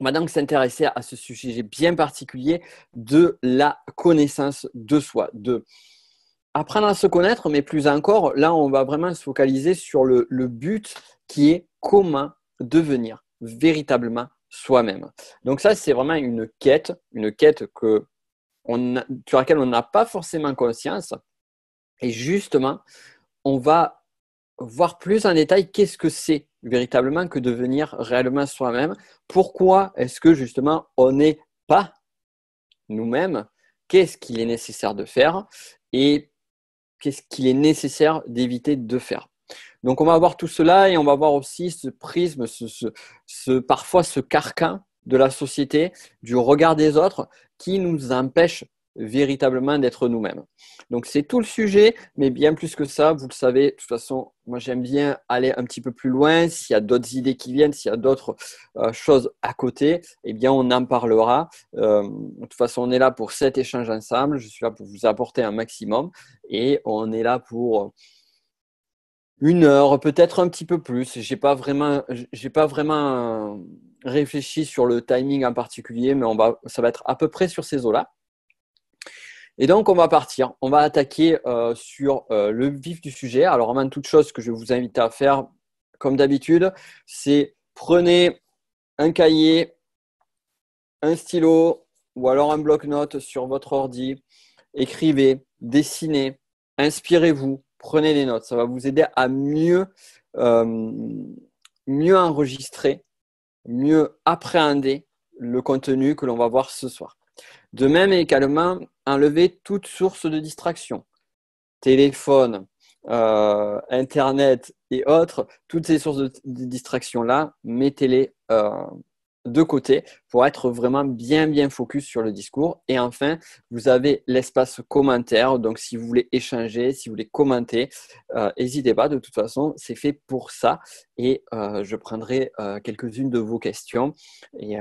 On va donc s'intéresser à ce sujet bien particulier de la connaissance de soi, de apprendre à se connaître, mais plus encore, là, on va vraiment se focaliser sur le, but qui est comment devenir véritablement soi-même. Donc ça, c'est vraiment une quête, une quête que sur laquelle on n'a pas forcément conscience. Et justement, on va voir plus en détail qu'est-ce que c'est véritablement que devenir réellement soi-même. Pourquoi est-ce que justement on n'est pas nous-mêmes Qu'est-ce qu'il est nécessaire de faire Et qu'est-ce qu'il est nécessaire d'éviter de faire donc on va voir tout cela et on va voir aussi ce prisme, ce, parfois ce carcan de la société, du regard des autres, qui nous empêche véritablement d'être nous-mêmes. Donc c'est tout le sujet, mais bien plus que ça, vous le savez, de toute façon, moi j'aime bien aller un petit peu plus loin, s'il y a d'autres idées qui viennent, s'il y a d'autres euh, choses à côté, eh bien on en parlera. Euh, de toute façon, on est là pour cet échange ensemble, je suis là pour vous apporter un maximum, et on est là pour une heure, peut-être un petit peu plus. J'ai pas vraiment, pas vraiment réfléchi sur le timing en particulier, mais on va, ça va être à peu près sur ces eaux-là. Et donc, on va partir. On va attaquer euh, sur euh, le vif du sujet. Alors, avant toute chose, que je vous invite à faire, comme d'habitude, c'est prenez un cahier, un stylo ou alors un bloc-notes sur votre ordi. Écrivez, dessinez, inspirez-vous, prenez des notes. Ça va vous aider à mieux, euh, mieux enregistrer, mieux appréhender le contenu que l'on va voir ce soir. De même également, enlever toutes sources de distraction. Téléphone, euh, Internet et autres, toutes ces sources de, distraction-là, mettez-les euh, de côté pour être vraiment bien, bien focus sur le discours. Et enfin, vous avez l'espace commentaire. Donc, si vous voulez échanger, si vous voulez commenter, euh, n'hésitez pas. De toute façon, c'est fait pour ça. Et je prendrai quelques-unes de vos questions. Et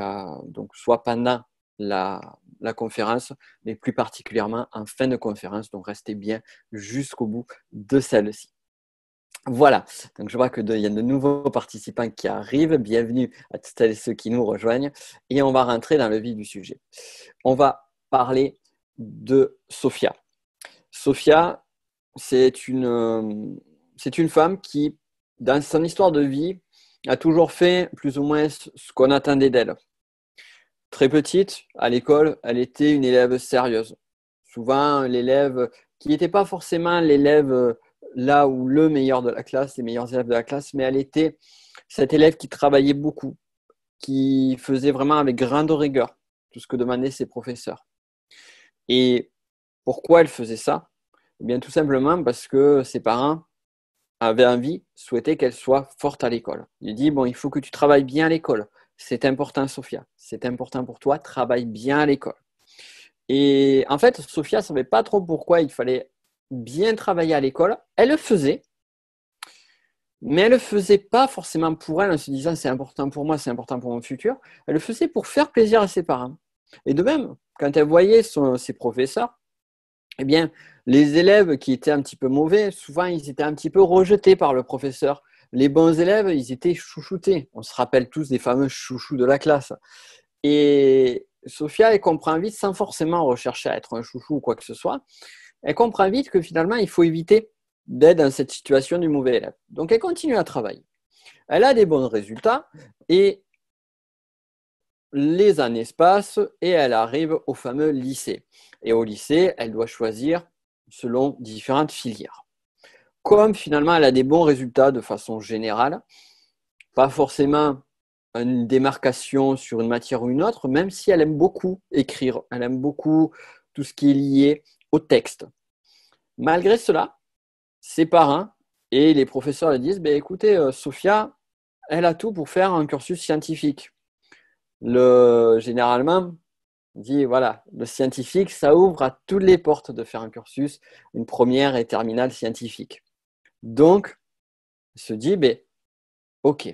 donc, soit pendant la, conférence, mais plus particulièrement en fin de conférence. Donc, restez bien jusqu'au bout de celle-ci. Voilà, donc je vois qu'il y a de nouveaux participants qui arrivent. Bienvenue à tous et ceux qui nous rejoignent. Et on va rentrer dans le vif du sujet. On va parler de Sophia. Sophia, c'est une, c'est une femme qui, dans son histoire de vie, a toujours fait plus ou moins ce qu'on attendait d'elle. Très petite, à l'école, elle était une élève sérieuse. Souvent, l'élève qui n'était pas forcément l'élève euh, là où le meilleur de la classe, les meilleurs élèves de la classe, mais elle était cette élève qui travaillait beaucoup, qui faisait vraiment avec de rigueur tout ce que demandaient ses professeurs. Et pourquoi elle faisait ça Eh bien, tout simplement parce que ses parents avaient envie, souhaitaient qu'elle soit forte à l'école. Il dit, bon, il faut que tu travailles bien à l'école. C'est important, Sophia. C'est important pour toi. Travaille bien à l'école. Et en fait, Sophia ne savait pas trop pourquoi il fallait bien travailler à l'école. Elle le faisait, mais elle ne le faisait pas forcément pour elle en se disant c'est important pour moi, c'est important pour mon futur. Elle le faisait pour faire plaisir à ses parents. Et de même, quand elle voyait ses professeurs, eh bien, les élèves qui étaient un petit peu mauvais, souvent ils étaient un petit peu rejetés par le professeur les bons élèves, ils étaient chouchoutés. On se rappelle tous des fameux chouchous de la classe. Et Sophia, elle comprend vite, sans forcément rechercher à être un chouchou ou quoi que ce soit, elle comprend vite que finalement, il faut éviter d'être dans cette situation du mauvais élève. Donc, elle continue à travailler. Elle a des bons résultats et les années se passent et elle arrive au fameux lycée. Et au lycée, elle doit choisir selon différentes filières comme finalement elle a des bons résultats de façon générale, pas forcément une démarcation sur une matière ou une autre, même si elle aime beaucoup écrire, elle aime beaucoup tout ce qui est lié au texte. Malgré cela, ses parents et les professeurs le disent, ben, écoutez, euh, Sophia, elle a tout pour faire un cursus scientifique. Le, généralement, dit, voilà, le scientifique, ça ouvre à toutes les portes de faire un cursus, une première et terminale scientifique. Donc, elle se dit, ben, ok,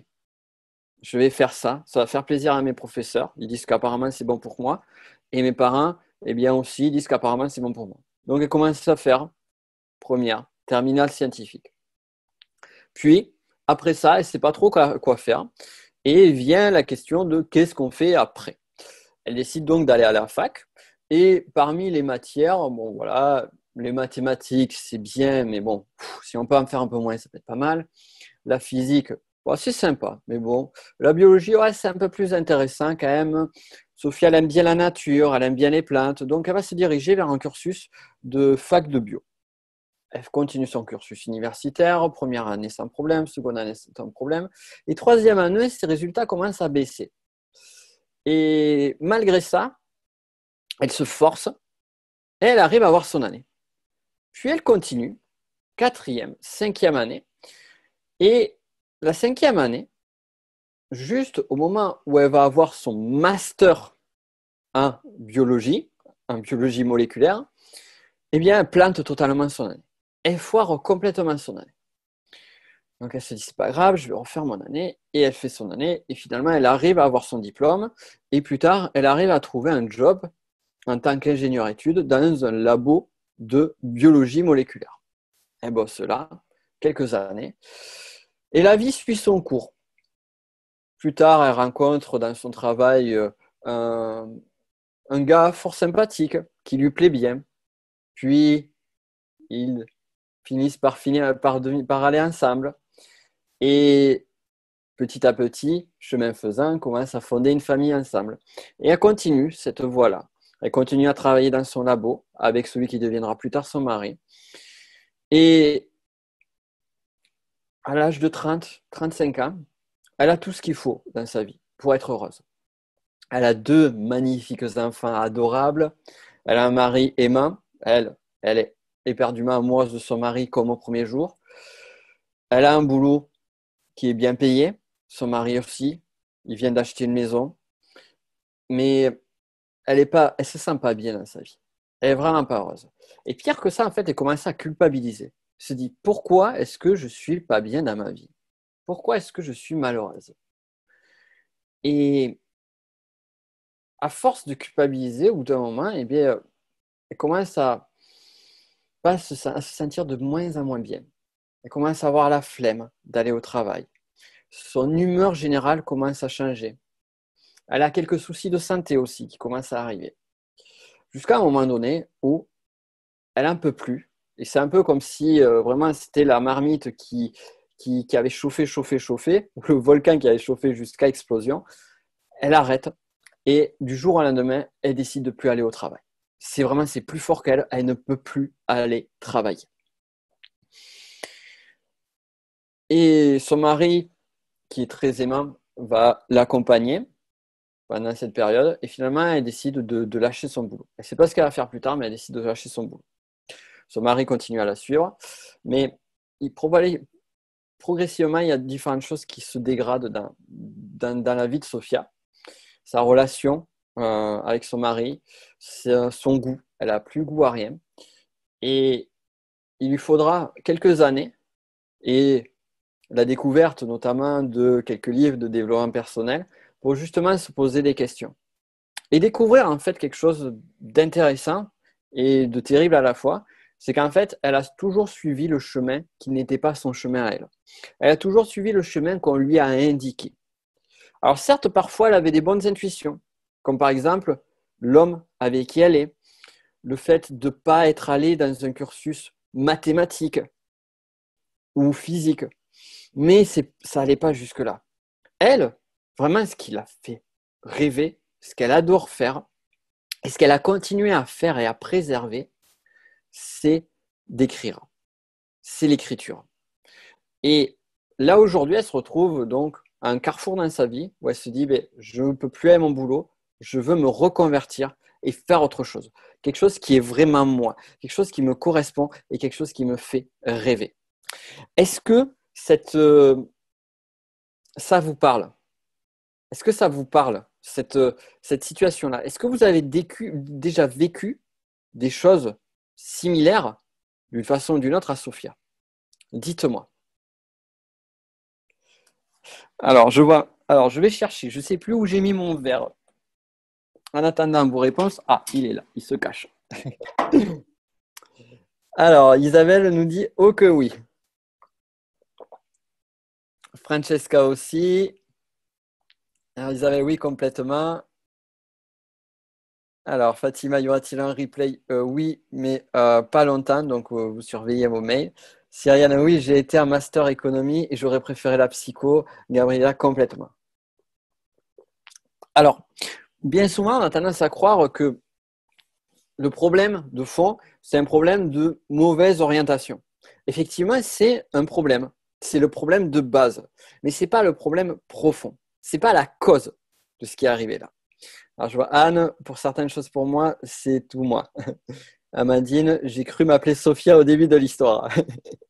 je vais faire ça, ça va faire plaisir à mes professeurs, ils disent qu'apparemment c'est bon pour moi, et mes parents, eh bien aussi, disent qu'apparemment c'est bon pour moi. Donc, elle commence à faire première, terminale scientifique. Puis, après ça, elle ne sait pas trop quoi faire, et vient la question de qu'est-ce qu'on fait après. Elle décide donc d'aller à la fac, et parmi les matières, bon voilà, les mathématiques, c'est bien, mais bon, si on peut en faire un peu moins, ça peut être pas mal. La physique, bah, c'est sympa, mais bon. La biologie, ouais, c'est un peu plus intéressant quand même. Sophie, elle aime bien la nature, elle aime bien les plantes, donc elle va se diriger vers un cursus de fac de bio. Elle continue son cursus universitaire, première année sans problème, seconde année sans problème, et troisième année, ses résultats commencent à baisser. Et malgré ça, elle se force et elle arrive à avoir son année. Puis elle continue, quatrième, cinquième année. Et la cinquième année, juste au moment où elle va avoir son master en biologie, en biologie moléculaire, eh bien, elle plante totalement son année. Elle foire complètement son année. Donc elle se dit, c'est pas grave, je vais refaire mon année. Et elle fait son année. Et finalement, elle arrive à avoir son diplôme. Et plus tard, elle arrive à trouver un job en tant qu'ingénieur études dans un labo de biologie moléculaire. Elle bosse là quelques années. Et la vie suit son cours. Plus tard, elle rencontre dans son travail euh, un, gars fort sympathique qui lui plaît bien. Puis, ils finissent par, finir, par aller ensemble. Et petit à petit, chemin faisant, commence à fonder une famille ensemble. Et elle continue cette voie-là. Elle continue à travailler dans son labo avec celui qui deviendra plus tard son mari. Et à l'âge de 30, 35 ans, elle a tout ce qu'il faut dans sa vie pour être heureuse. Elle a deux magnifiques enfants adorables. Elle a un mari aimant. Elle, elle est éperdument amoureuse de son mari comme au premier jour. Elle a un boulot qui est bien payé. Son mari aussi. Il vient d'acheter une maison. Mais elle est pas, elle se sent pas bien dans sa vie. Elle est vraiment pas heureuse. Et pire que ça, en fait, elle commence à culpabiliser. Elle se dit pourquoi est-ce que je suis pas bien dans ma vie Pourquoi est-ce que je suis malheureuse Et à force de culpabiliser, au bout d'un moment, et eh bien, elle commence à, à se sentir de moins en moins bien. Elle commence à avoir la flemme d'aller au travail. Son humeur générale commence à changer. Elle a quelques soucis de santé aussi qui commencent à arriver. Jusqu'à un moment donné où elle n'en peut plus. Et c'est un peu comme si euh, vraiment c'était la marmite qui, avait chauffé, chauffé, chauffé, ou le volcan qui avait chauffé jusqu'à explosion. Elle arrête et du jour au lendemain, elle décide de plus aller au travail. C'est vraiment, c'est plus fort qu'elle, elle ne peut plus aller travailler. Et son mari, qui est très aimant, va l'accompagner pendant cette période. Et finalement, elle décide de, lâcher son boulot. Elle ne sait pas ce qu'elle va faire plus tard, mais elle décide de lâcher son boulot. Son mari continue à la suivre. Mais il progressivement, il y a différentes choses qui se dégradent dans, dans, la vie de Sophia. Sa relation euh, avec son mari, son goût. Elle n'a plus goût à rien. Et il lui faudra quelques années et la découverte notamment de quelques livres de développement personnel pour justement se poser des questions et découvrir en fait quelque chose d'intéressant et de terrible à la fois, c'est qu'en fait, elle a toujours suivi le chemin qui n'était pas son chemin à elle. Elle a toujours suivi le chemin qu'on lui a indiqué. Alors certes, parfois, elle avait des bonnes intuitions, comme par exemple l'homme avec qui elle est, le fait de ne pas être allé dans un cursus mathématique ou physique. Mais ça n'allait pas jusque-là. Elle, vraiment ce qui l'a fait rêver, ce qu'elle adore faire, et ce qu'elle a continué à faire et à préserver, c'est d'écrire. C'est l'écriture. Et là, aujourd'hui, elle se retrouve donc à un carrefour dans sa vie où elle se dit, ben, je ne peux plus aller mon boulot, je veux me reconvertir et faire autre chose. Quelque chose qui est vraiment moi, quelque chose qui me correspond et quelque chose qui me fait rêver. Est-ce que cette, euh, ça vous parle est-ce que ça vous parle, cette, euh, situation-là Est-ce que vous avez déjà vécu des choses similaires d'une façon ou d'une autre à Sofia Dites-moi. Alors, je vois. Alors, je vais chercher. Je ne sais plus où j'ai mis mon verre. En attendant vos réponses. Ah, il est là. Il se cache. Alors, Isabelle nous dit oh que oui. Francesca aussi. Alors, avaient oui, complètement. Alors, Fatima, y aura-t-il un replay euh, Oui, mais euh, pas longtemps, donc euh, vous surveillez vos mails. Cyriane, oui, j'ai été un master économie et j'aurais préféré la psycho. Gabriela, complètement. Alors, bien souvent, on a tendance à croire que le problème de fond, c'est un problème de mauvaise orientation. Effectivement, c'est un problème. C'est le problème de base, mais ce n'est pas le problème profond c'est pas la cause de ce qui est arrivé là. Alors je vois Anne, pour certaines choses pour moi, c'est tout moi. Amandine, j'ai cru m'appeler Sophia au début de l'histoire.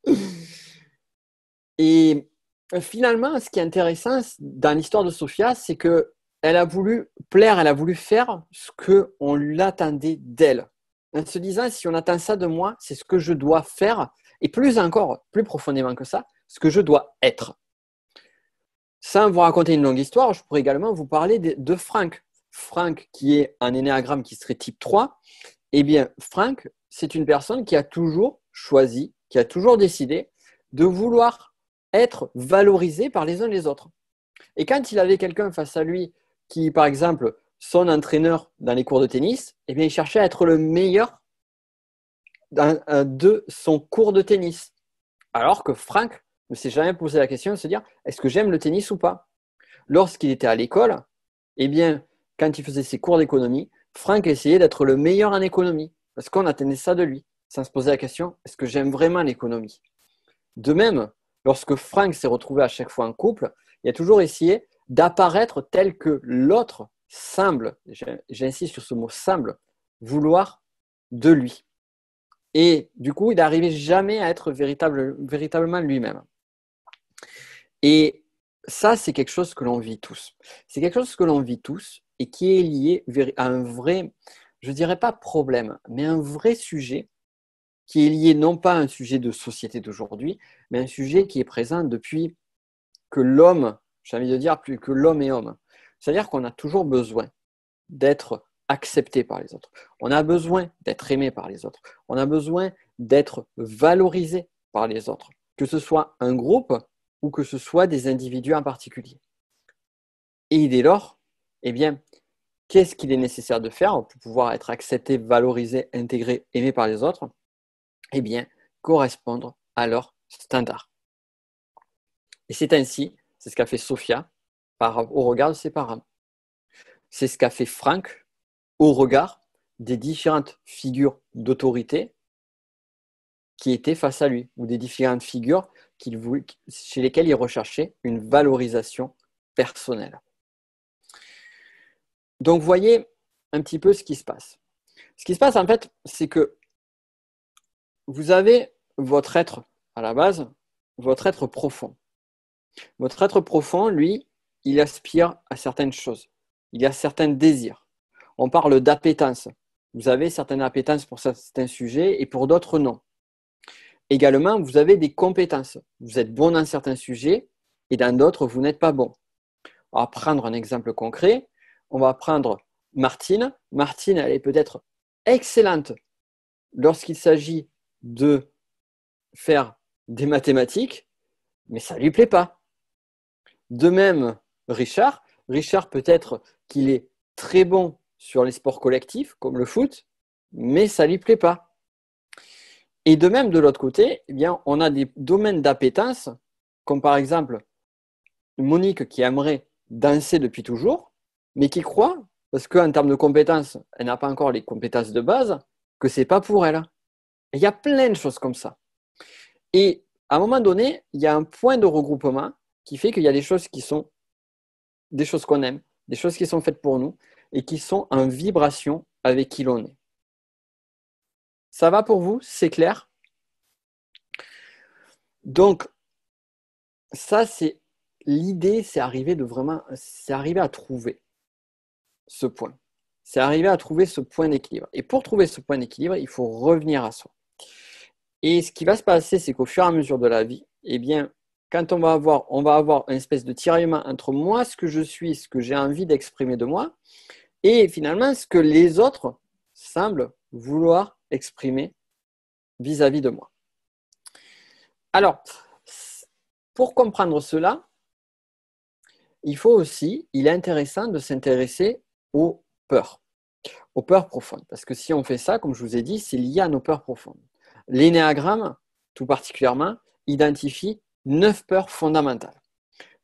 Et finalement, ce qui est intéressant dans l'histoire de Sophia, c'est qu'elle a voulu plaire, elle a voulu faire ce que on l'attendait d'elle. En se disant, si on attend ça de moi, c'est ce que je dois faire, et plus encore, plus profondément que ça, ce que je dois être. Sans vous raconter une longue histoire, je pourrais également vous parler de, Frank. Frank, qui est un énéagramme qui serait type 3, eh bien, Frank, c'est une personne qui a toujours choisi, qui a toujours décidé de vouloir être valorisé par les uns les autres. Et quand il avait quelqu'un face à lui qui, par exemple, son entraîneur dans les cours de tennis, eh bien, il cherchait à être le meilleur euh, de son cours de tennis. Alors que Frank ne s'est jamais posé la question de se dire est-ce que j'aime le tennis ou pas Lorsqu'il était à l'école, eh bien, quand il faisait ses cours d'économie, Franck essayait d'être le meilleur en économie parce qu'on attendait ça de lui, sans se poser la question est-ce que j'aime vraiment l'économie De même, lorsque Franck s'est retrouvé à chaque fois en couple, il a toujours essayé d'apparaître tel que l'autre semble, j'insiste sur ce mot semble, vouloir de lui. Et du coup, il n'arrivait jamais à être véritablement lui-même. Et ça, c'est quelque chose que l'on vit tous. C'est quelque chose que l'on vit tous et qui est lié à un vrai, je ne dirais pas problème, mais un vrai sujet qui est lié non pas à un sujet de société d'aujourd'hui, mais un sujet qui est présent depuis que l'homme, j'ai envie de dire plus que l'homme est homme. C'est-à-dire qu'on a toujours besoin d'être accepté par les autres. On a besoin d'être aimé par les autres. On a besoin d'être valorisé par les autres. Que ce soit un groupe ou que ce soit des individus en particulier. Et dès lors, eh bien, qu'est-ce qu'il est nécessaire de faire pour pouvoir être accepté, valorisé, intégré, aimé par les autres Eh bien, correspondre à leurs standards. Et c'est ainsi, c'est ce qu'a fait Sophia au regard de ses parents. C'est ce qu'a fait Franck au regard des différentes figures d'autorité qui étaient face à lui, ou des différentes figures chez lesquels il recherchait une valorisation personnelle. Donc voyez un petit peu ce qui se passe. Ce qui se passe en fait, c'est que vous avez votre être à la base, votre être profond. Votre être profond, lui, il aspire à certaines choses. Il a certains désirs. On parle d'appétence. Vous avez certaines appétences pour certains sujets et pour d'autres non. Également, vous avez des compétences. Vous êtes bon dans certains sujets et dans d'autres, vous n'êtes pas bon. On va prendre un exemple concret. On va prendre Martine. Martine, elle est peut-être excellente lorsqu'il s'agit de faire des mathématiques, mais ça ne lui plaît pas. De même, Richard. Richard, peut-être qu'il est très bon sur les sports collectifs, comme le foot, mais ça ne lui plaît pas. Et de même, de l'autre côté, eh bien, on a des domaines d'appétence, comme par exemple Monique qui aimerait danser depuis toujours, mais qui croit, parce qu'en termes de compétences, elle n'a pas encore les compétences de base, que ce n'est pas pour elle. Il y a plein de choses comme ça. Et à un moment donné, il y a un point de regroupement qui fait qu'il y a des choses qui sont des choses qu'on aime, des choses qui sont faites pour nous et qui sont en vibration avec qui l'on est. Ça va pour vous C'est clair Donc, ça, c'est l'idée, c'est arriver de vraiment, c'est arriver à trouver ce point. C'est arriver à trouver ce point d'équilibre. Et pour trouver ce point d'équilibre, il faut revenir à soi. Et ce qui va se passer, c'est qu'au fur et à mesure de la vie, eh bien, quand on va avoir, on va avoir une espèce de tiraillement entre moi, ce que je suis, ce que j'ai envie d'exprimer de moi, et finalement ce que les autres semblent vouloir exprimer vis-à-vis de moi. Alors, pour comprendre cela, il faut aussi, il est intéressant de s'intéresser aux peurs, aux peurs profondes. Parce que si on fait ça, comme je vous ai dit, c'est lié à nos peurs profondes. L'énéagramme, tout particulièrement, identifie neuf peurs fondamentales.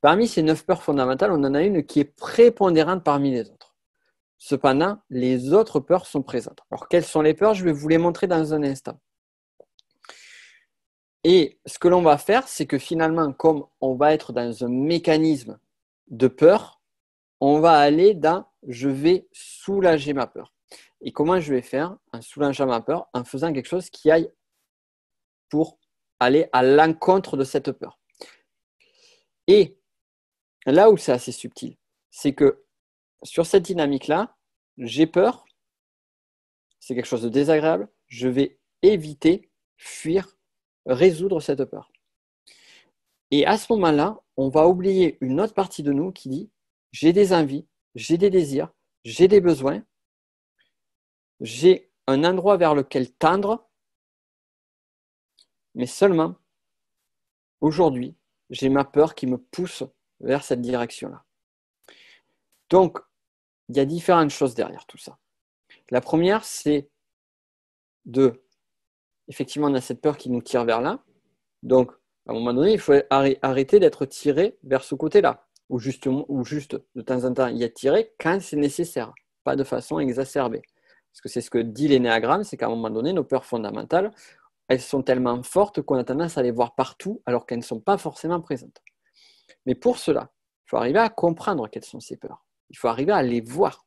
Parmi ces neuf peurs fondamentales, on en a une qui est prépondérante parmi les autres. Cependant, les autres peurs sont présentes. Alors, quelles sont les peurs Je vais vous les montrer dans un instant. Et ce que l'on va faire, c'est que finalement, comme on va être dans un mécanisme de peur, on va aller dans je vais soulager ma peur. Et comment je vais faire en soulageant ma peur En faisant quelque chose qui aille pour aller à l'encontre de cette peur. Et là où c'est assez subtil, c'est que sur cette dynamique-là, j'ai peur, c'est quelque chose de désagréable, je vais éviter, fuir, résoudre cette peur. Et à ce moment-là, on va oublier une autre partie de nous qui dit, j'ai des envies, j'ai des désirs, j'ai des besoins, j'ai un endroit vers lequel tendre, mais seulement aujourd'hui, j'ai ma peur qui me pousse vers cette direction-là. Donc, il y a différentes choses derrière tout ça. La première, c'est de, effectivement, on a cette peur qui nous tire vers là. Donc, à un moment donné, il faut arrêter d'être tiré vers ce côté-là, ou, justement, ou juste de temps en temps y être tiré quand c'est nécessaire, pas de façon exacerbée. Parce que c'est ce que dit l'énéagramme, c'est qu'à un moment donné, nos peurs fondamentales, elles sont tellement fortes qu'on a tendance à les voir partout alors qu'elles ne sont pas forcément présentes. Mais pour cela, il faut arriver à comprendre quelles sont ces peurs. Il faut arriver à les voir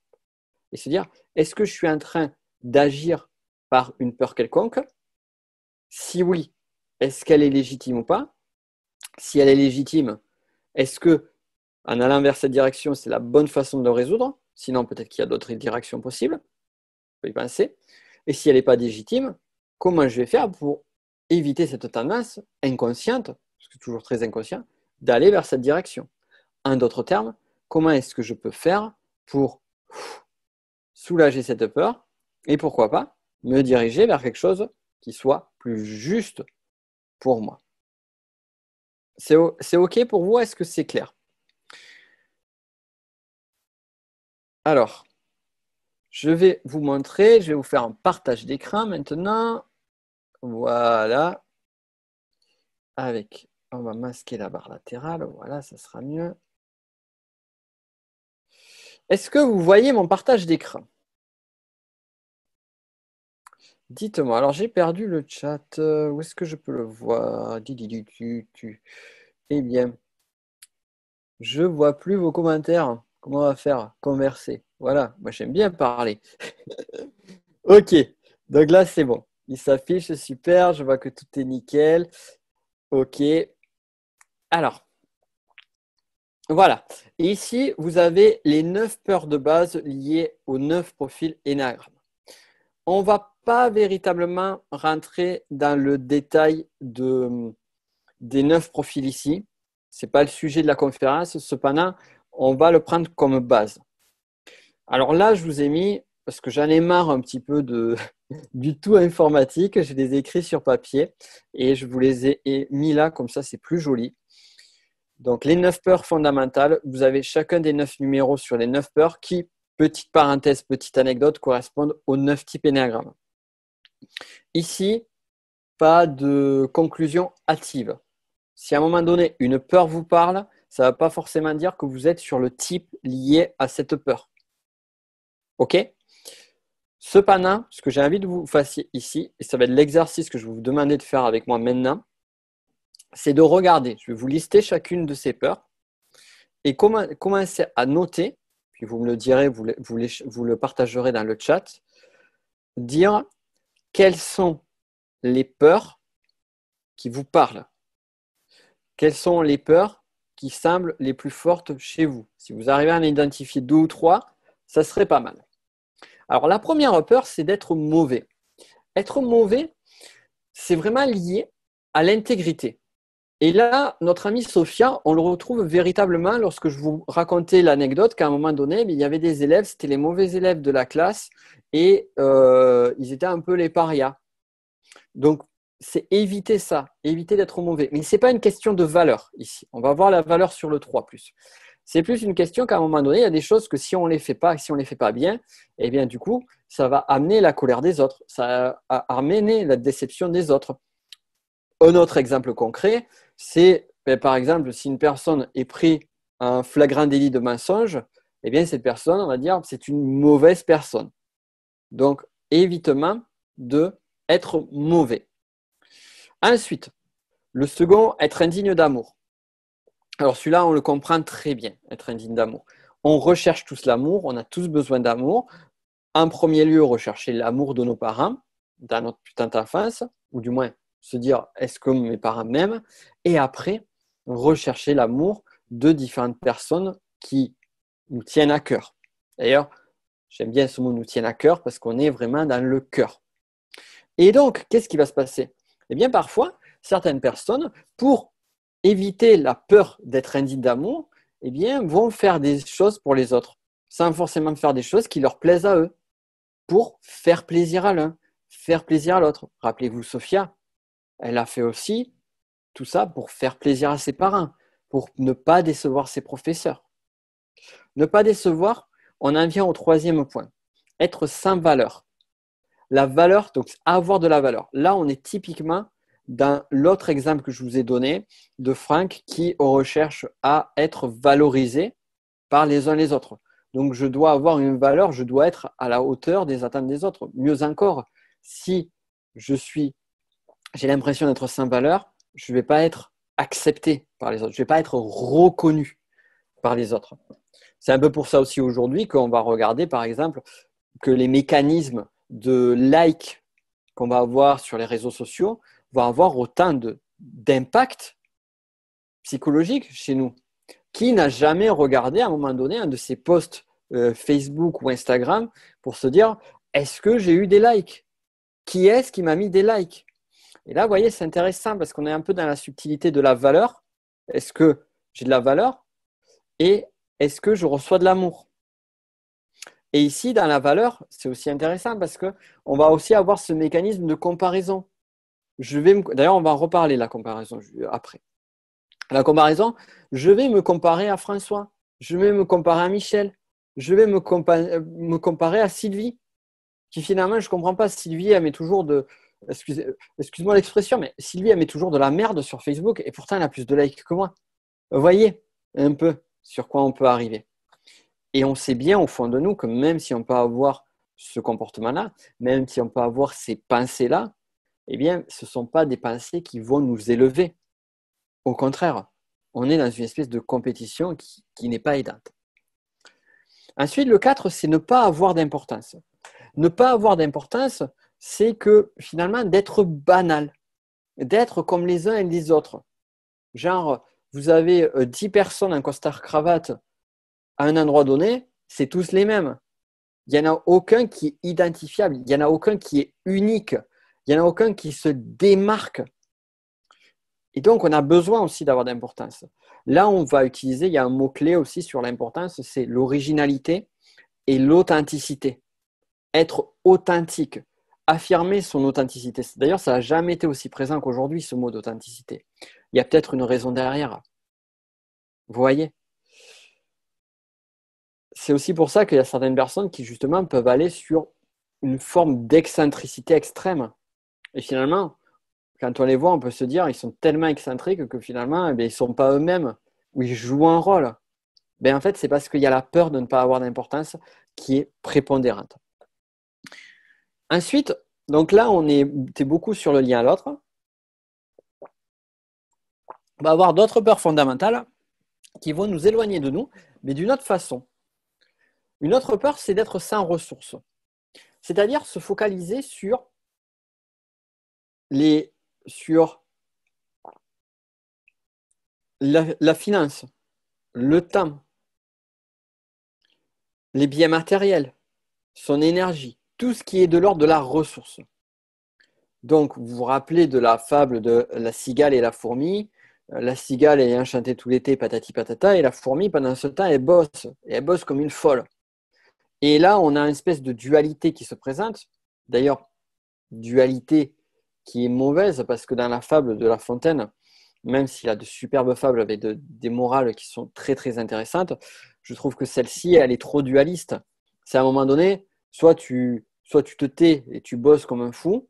et se dire, est-ce que je suis en train d'agir par une peur quelconque Si oui, est-ce qu'elle est légitime ou pas Si elle est légitime, est-ce que en allant vers cette direction, c'est la bonne façon de résoudre Sinon, peut-être qu'il y a d'autres directions possibles. On peut y penser. Et si elle n'est pas légitime, comment je vais faire pour éviter cette tendance inconsciente, parce que toujours très inconscient, d'aller vers cette direction En d'autres termes, comment est-ce que je peux faire pour soulager cette peur et pourquoi pas me diriger vers quelque chose qui soit plus juste pour moi. C'est OK pour vous Est-ce que c'est clair Alors, je vais vous montrer, je vais vous faire un partage d'écran maintenant. Voilà. Avec, on va masquer la barre latérale. Voilà, ça sera mieux. Est-ce que vous voyez mon partage d'écran Dites-moi, alors j'ai perdu le chat. Euh, où est-ce que je peux le voir Eh bien, je vois plus vos commentaires. Comment on va faire Converser. Voilà, moi j'aime bien parler. ok, donc là c'est bon. Il s'affiche, super, je vois que tout est nickel. Ok. Alors, voilà. ici, vous avez les neuf peurs de base liées aux neuf profils Enneagram. On ne va pas véritablement rentrer dans le détail des neuf profils ici. Ce n'est pas le sujet de la conférence. Cependant, on va le prendre comme base. Alors là, je vous ai mis, parce que j'en ai marre un petit peu du tout informatique, J'ai des écrits sur papier et je vous les ai mis là, comme ça c'est plus joli. Donc, les neuf peurs fondamentales, vous avez chacun des neuf numéros sur les neuf peurs qui, petite parenthèse, petite anecdote, correspondent aux neuf types énéagrammes. Ici, pas de conclusion hâtive. Si à un moment donné, une peur vous parle, ça ne va pas forcément dire que vous êtes sur le type lié à cette peur. OK Cependant, ce que j'ai envie de vous fassiez ici, et ça va être l'exercice que je vais vous demander de faire avec moi maintenant, c'est de regarder. Je vais vous lister chacune de ces peurs et commencer à noter, puis vous me le direz, vous le, partagerez dans le chat, dire quelles sont les peurs qui vous parlent, quelles sont les peurs qui semblent les plus fortes chez vous. Si vous arrivez à en identifier deux ou trois, ça serait pas mal. Alors la première peur, c'est d'être mauvais. Être mauvais, c'est vraiment lié à l'intégrité. Et là, notre amie Sophia, on le retrouve véritablement lorsque je vous racontais l'anecdote qu'à un moment donné, il y avait des élèves, c'était les mauvais élèves de la classe et euh, ils étaient un peu les parias. Donc, c'est éviter ça, éviter d'être mauvais. Mais ce n'est pas une question de valeur ici. On va voir la valeur sur le 3 ⁇ c'est plus une question qu'à un moment donné, il y a des choses que si on ne les fait pas, si on les fait pas bien, eh bien du coup, ça va amener la colère des autres, ça va amener la déception des autres. Un autre exemple concret, c'est ben, par exemple si une personne est prise à un flagrant délit de mensonge, eh bien cette personne, on va dire, c'est une mauvaise personne. Donc évitement de être mauvais. Ensuite, le second, être indigne d'amour. Alors celui-là, on le comprend très bien, être indigne d'amour. On recherche tous l'amour, on a tous besoin d'amour. En premier lieu, rechercher l'amour de nos parents dans notre putain d'enfance, ou du moins se dire est-ce que mes parents m'aiment Et après, rechercher l'amour de différentes personnes qui nous tiennent à cœur. D'ailleurs, j'aime bien ce mot nous tiennent à cœur parce qu'on est vraiment dans le cœur. Et donc, qu'est-ce qui va se passer Eh bien, parfois, certaines personnes, pour éviter la peur d'être indigne d'amour, eh bien, vont faire des choses pour les autres, sans forcément faire des choses qui leur plaisent à eux, pour faire plaisir à l'un, faire plaisir à l'autre. Rappelez-vous Sophia, elle a fait aussi tout ça pour faire plaisir à ses parents, pour ne pas décevoir ses professeurs. Ne pas décevoir, on en vient au troisième point, être sans valeur. La valeur, donc avoir de la valeur. Là, on est typiquement dans l'autre exemple que je vous ai donné de Franck qui recherche à être valorisé par les uns les autres. Donc je dois avoir une valeur, je dois être à la hauteur des attentes des autres. Mieux encore, si je suis j'ai l'impression d'être sans valeur, je ne vais pas être accepté par les autres, je ne vais pas être reconnu par les autres. C'est un peu pour ça aussi aujourd'hui qu'on va regarder, par exemple, que les mécanismes de like qu'on va avoir sur les réseaux sociaux vont avoir autant d'impact psychologique chez nous. Qui n'a jamais regardé à un moment donné un de ses posts euh, Facebook ou Instagram pour se dire est-ce que j'ai eu des likes Qui est-ce qui m'a mis des likes et là, vous voyez, c'est intéressant parce qu'on est un peu dans la subtilité de la valeur. Est-ce que j'ai de la valeur et est-ce que je reçois de l'amour Et ici, dans la valeur, c'est aussi intéressant parce qu'on va aussi avoir ce mécanisme de comparaison. Je vais D'ailleurs, on va en reparler, la comparaison, après. La comparaison, je vais me comparer à François, je vais me comparer à Michel, je vais me, me comparer à Sylvie, qui finalement, je ne comprends pas, Sylvie, elle met toujours de, excusez-moi l'expression, mais Sylvie, elle met toujours de la merde sur Facebook et pourtant elle a plus de likes que moi. voyez un peu sur quoi on peut arriver. Et on sait bien au fond de nous que même si on peut avoir ce comportement-là, même si on peut avoir ces pensées-là, eh bien, ce ne sont pas des pensées qui vont nous élever. Au contraire, on est dans une espèce de compétition qui, qui n'est pas aidante. Ensuite, le 4, c'est ne pas avoir d'importance. Ne pas avoir d'importance, c'est que finalement d'être banal, d'être comme les uns et les autres. Genre, vous avez 10 euh, personnes en costard-cravate à un endroit donné, c'est tous les mêmes. Il n'y en a aucun qui est identifiable, il n'y en a aucun qui est unique, il n'y en a aucun qui se démarque. Et donc, on a besoin aussi d'avoir d'importance. Là, on va utiliser, il y a un mot-clé aussi sur l'importance, c'est l'originalité et l'authenticité. Être authentique affirmer son authenticité. D'ailleurs, ça n'a jamais été aussi présent qu'aujourd'hui, ce mot d'authenticité. Il y a peut-être une raison derrière. Vous voyez C'est aussi pour ça qu'il y a certaines personnes qui, justement, peuvent aller sur une forme d'excentricité extrême. Et finalement, quand on les voit, on peut se dire, ils sont tellement excentriques que finalement, eh ils ne sont pas eux-mêmes, ou ils jouent un rôle. Mais ben, en fait, c'est parce qu'il y a la peur de ne pas avoir d'importance qui est prépondérante. Ensuite, donc là, on est, beaucoup sur le lien à l'autre. On va avoir d'autres peurs fondamentales qui vont nous éloigner de nous, mais d'une autre façon. Une autre peur, c'est d'être sans ressources. C'est-à-dire se focaliser sur les sur la, finance, le temps, les biens matériels, son énergie, tout ce qui est de l'ordre de la ressource. Donc, vous vous rappelez de la fable de la cigale et la fourmi. Euh, la cigale est enchantée tout l'été patati patata, et la fourmi, pendant ce temps, elle bosse. Et elle bosse comme une folle. Et là, on a une espèce de dualité qui se présente. D'ailleurs, dualité qui est mauvaise, parce que dans la fable de La Fontaine, même s'il a de superbes fables avec des morales qui sont très très intéressantes, je trouve que celle-ci, elle est trop dualiste. C'est à un moment donné, soit tu, soit tu te tais et tu bosses comme un fou,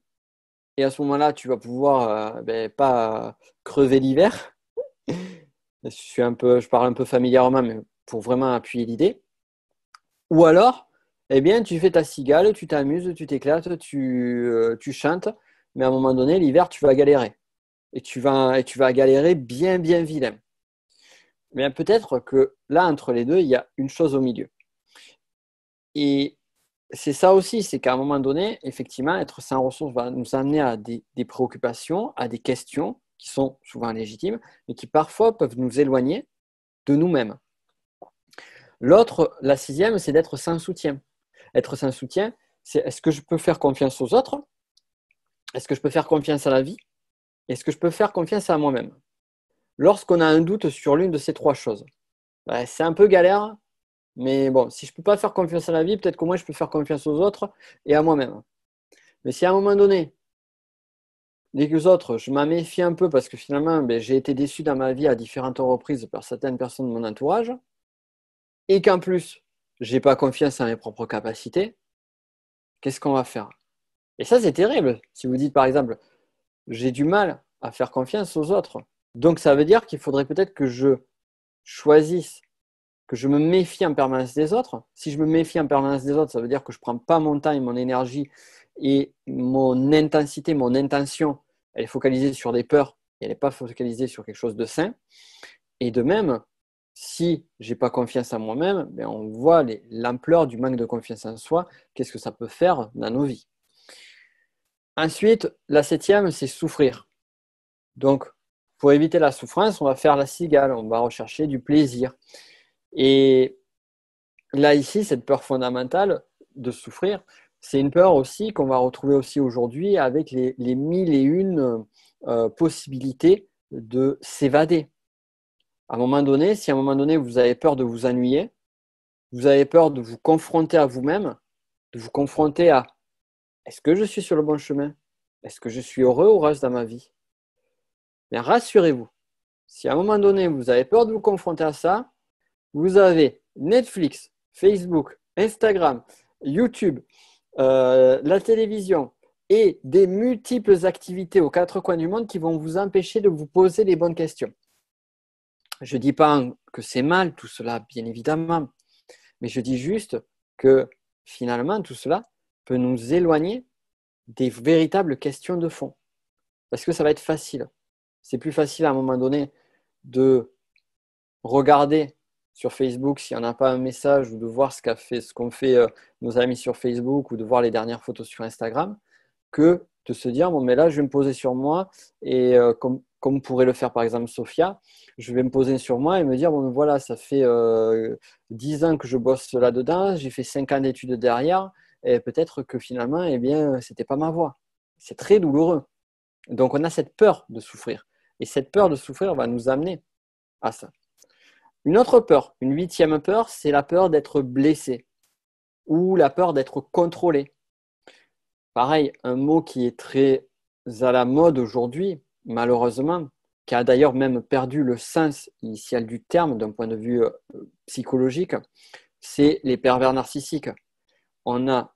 et à ce moment-là, tu vas pouvoir euh, ben, pas crever l'hiver. je, suis un peu, je parle un peu familièrement, mais pour vraiment appuyer l'idée. Ou alors, eh bien, tu fais ta cigale, tu t'amuses, tu t'éclates, tu, euh, tu, chantes, mais à un moment donné, l'hiver, tu vas galérer. Et tu vas, et tu vas galérer bien, bien vilain. Mais peut-être que là, entre les deux, il y a une chose au milieu. Et c'est ça aussi, c'est qu'à un moment donné, effectivement, être sans ressources va nous amener à des, préoccupations, à des questions qui sont souvent légitimes, mais qui parfois peuvent nous éloigner de nous-mêmes. L'autre, la sixième, c'est d'être sans soutien. Être sans soutien, c'est est-ce que je peux faire confiance aux autres Est-ce que je peux faire confiance à la vie Est-ce que je peux faire confiance à moi-même Lorsqu'on a un doute sur l'une de ces trois choses, ben, c'est un peu galère mais bon, si je ne peux pas faire confiance à la vie, peut-être qu'au moins je peux faire confiance aux autres et à moi-même. Mais si à un moment donné, les autres, je m'en méfie un peu parce que finalement, ben, j'ai été déçu dans ma vie à différentes reprises par certaines personnes de mon entourage, et qu'en plus, je n'ai pas confiance en mes propres capacités, qu'est-ce qu'on va faire Et ça, c'est terrible. Si vous dites par exemple, j'ai du mal à faire confiance aux autres, donc ça veut dire qu'il faudrait peut-être que je choisisse que je me méfie en permanence des autres. Si je me méfie en permanence des autres, ça veut dire que je ne prends pas mon temps et mon énergie et mon intensité, mon intention, elle est focalisée sur des peurs et elle n'est pas focalisée sur quelque chose de sain. Et de même, si je n'ai pas confiance en moi-même, ben, on voit l'ampleur du manque de confiance en soi, qu'est-ce que ça peut faire dans nos vies. Ensuite, la septième, c'est souffrir. Donc, pour éviter la souffrance, on va faire la cigale, on va rechercher du plaisir. Et là, ici, cette peur fondamentale de souffrir, c'est une peur aussi qu'on va retrouver aussi aujourd'hui avec les, mille et une euh, possibilités de s'évader. À un moment donné, si à un moment donné, vous avez peur de vous ennuyer, vous avez peur de vous confronter à vous-même, de vous confronter à est-ce que je suis sur le bon chemin Est-ce que je suis heureux au reste dans ma vie Mais rassurez-vous, si à un moment donné, vous avez peur de vous confronter à ça, vous avez Netflix, Facebook, Instagram, YouTube, euh, la télévision et des multiples activités aux quatre coins du monde qui vont vous empêcher de vous poser les bonnes questions. Je ne dis pas que c'est mal tout cela, bien évidemment, mais je dis juste que finalement tout cela peut nous éloigner des véritables questions de fond. Parce que ça va être facile. C'est plus facile à un moment donné de regarder sur Facebook, s'il n'y en a pas un message, ou de voir ce qu'ont fait, fait euh, nos amis sur Facebook, ou de voir les dernières photos sur Instagram, que de se dire, bon, mais là, je vais me poser sur moi, et euh, comme, pourrait le faire par exemple Sophia, je vais me poser sur moi et me dire, bon, voilà, ça fait 10 euh, ans que je bosse là-dedans, j'ai fait 5 ans d'études derrière, et peut-être que finalement, eh bien, c'était pas ma voix. C'est très douloureux. Donc, on a cette peur de souffrir. Et cette peur de souffrir va nous amener à ça. Une autre peur, une huitième peur, c'est la peur d'être blessé ou la peur d'être contrôlé. Pareil, un mot qui est très à la mode aujourd'hui, malheureusement, qui a d'ailleurs même perdu le sens initial du terme d'un point de vue euh, psychologique, c'est les pervers narcissiques. On a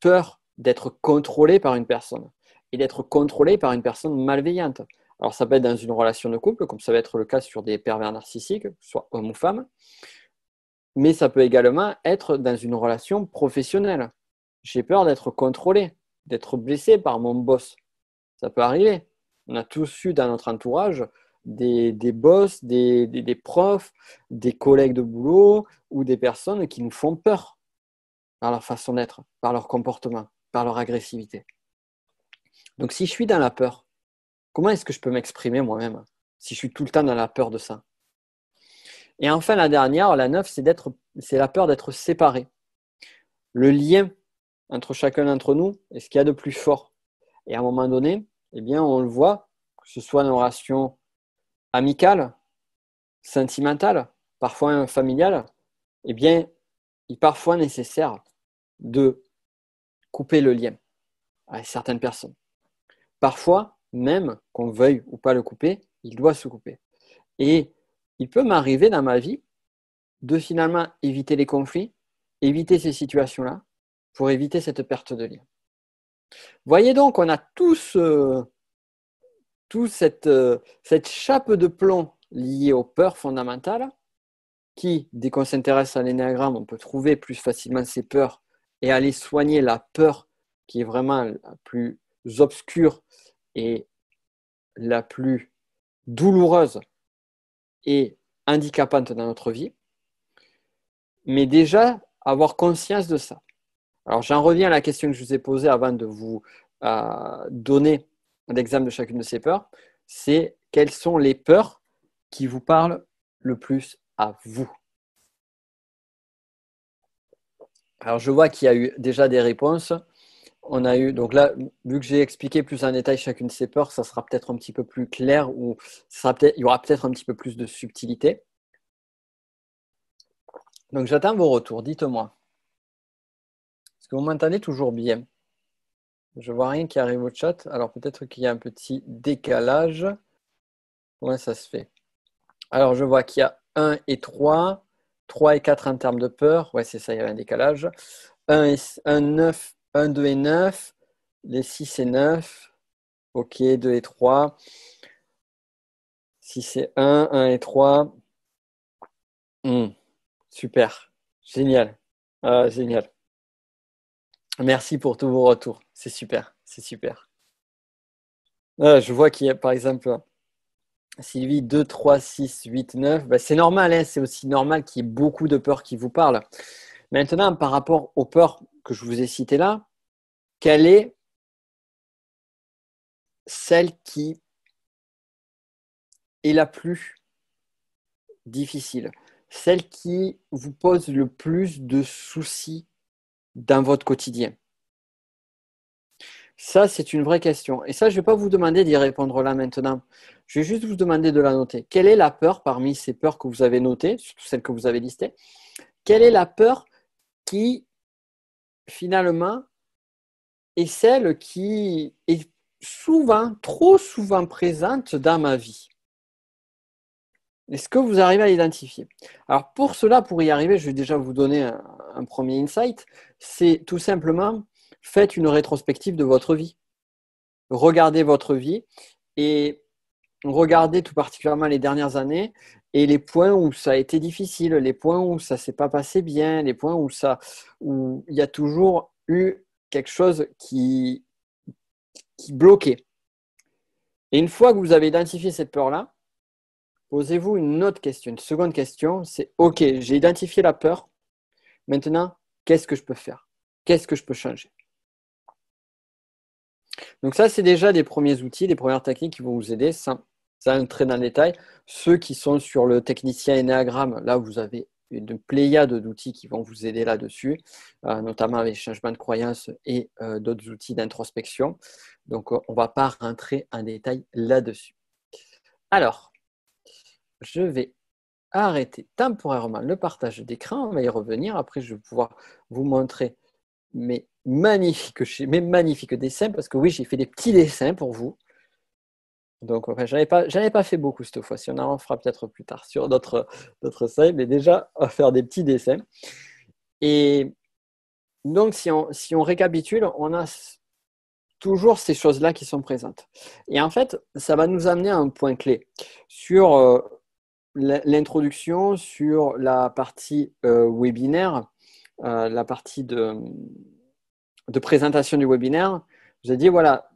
peur d'être contrôlé par une personne et d'être contrôlé par une personne malveillante. Alors, ça peut être dans une relation de couple, comme ça va être le cas sur des pervers narcissiques, soit homme ou femme. mais ça peut également être dans une relation professionnelle. J'ai peur d'être contrôlé, d'être blessé par mon boss. Ça peut arriver. On a tous eu dans notre entourage des, des boss, des profs, des collègues de boulot ou des personnes qui nous font peur par leur façon d'être, par leur comportement, par leur agressivité. Donc si je suis dans la peur, Comment est-ce que je peux m'exprimer moi-même si je suis tout le temps dans la peur de ça Et enfin, la dernière, la neuve, c'est, c'est la peur d'être séparé. Le lien entre chacun d'entre nous est ce qu'il y a de plus fort. Et à un moment donné, eh bien, on le voit, que ce soit dans relation amicale, sentimentale, parfois familiale, eh bien, il est parfois nécessaire de couper le lien à certaines personnes. Parfois, même qu'on veuille ou pas le couper, il doit se couper. Et il peut m'arriver dans ma vie de finalement éviter les conflits, éviter ces situations-là, pour éviter cette perte de lien. Voyez donc, on a tous, euh, tout cette, euh, cette chape de plomb liée aux peurs fondamentales, qui, dès qu'on s'intéresse à l'énéagramme, on peut trouver plus facilement ces peurs et aller soigner la peur qui est vraiment la plus obscure et la plus douloureuse et handicapante dans notre vie, mais déjà avoir conscience de ça. Alors j'en reviens à la question que je vous ai posée avant de vous euh, donner l'examen de chacune de ces peurs, c'est quelles sont les peurs qui vous parlent le plus à vous. Alors je vois qu'il y a eu déjà des réponses on a eu, donc là, vu que j'ai expliqué plus en détail chacune de ces peurs, ça sera peut-être un petit peu plus clair ou il y aura peut-être un petit peu plus de subtilité. Donc j'attends vos retours, dites-moi. Est-ce que vous m'entendez toujours bien Je vois rien qui arrive au chat, alors peut-être qu'il y a un petit décalage. Comment ça se fait Alors je vois qu'il y a 1 et 3, 3 et 4 en termes de peur, Oui, c'est ça, il y a un décalage. 1 et 1, 9 1, 2 et 9. Les 6 et 9. OK, 2 et 3. 6 et 1, 1 et 3. Hmm. super. Génial. Ah, génial. Merci pour tous vos retours. C'est super. C'est super. Ah, je vois qu'il y a, par exemple, Sylvie, 2, 3, 6, 8, 9. c'est normal. Hein. c'est aussi normal qu'il y ait beaucoup de peur qui vous parlent. Maintenant, par rapport aux peurs que je vous ai citées là, quelle est celle qui est la plus difficile, celle qui vous pose le plus de soucis dans votre quotidien Ça, c'est une vraie question. Et ça, je ne vais pas vous demander d'y répondre là maintenant. Je vais juste vous demander de la noter. Quelle est la peur parmi ces peurs que vous avez notées, surtout celles que vous avez listées Quelle est la peur qui, finalement, est celle qui est souvent, trop souvent présente dans ma vie. Est-ce que vous arrivez à l'identifier Alors pour cela, pour y arriver, je vais déjà vous donner un, premier insight. C'est tout simplement, faites une rétrospective de votre vie. Regardez votre vie et Regardez tout particulièrement les dernières années et les points où ça a été difficile, les points où ça s'est pas passé bien, les points où ça où il y a toujours eu quelque chose qui bloquait. Et une fois que vous avez identifié cette peur-là, posez-vous une autre question, une seconde question, c'est OK, j'ai identifié la peur. Maintenant, qu'est-ce que je peux faire Qu'est-ce que je peux changer donc ça, c'est déjà des premiers outils, des premières techniques qui vont vous aider va entrer dans le détail. Ceux qui sont sur le technicien Enneagram, là, vous avez une pléiade d'outils qui vont vous aider là-dessus, euh, notamment les changements de croyances et euh, d'autres outils d'introspection. Donc, euh, on ne va pas rentrer en détail là-dessus. Alors, je vais arrêter temporairement le partage d'écran. On va y revenir. Après, je vais pouvoir vous montrer mes magnifiques dessins, parce que oui, j'ai fait des petits dessins pour vous. Donc, je j'avais pas, pas fait beaucoup cette fois si On en fera peut-être plus tard sur d'autres, d'autres mais déjà on va faire des petits dessins. Et donc, si on, si on récapitule, on a toujours ces choses-là qui sont présentes. Et en fait, ça va nous amener à un point clé sur euh, l'introduction, sur la partie euh, webinaire, euh, la partie de, de présentation du webinaire. J'ai dit, voilà,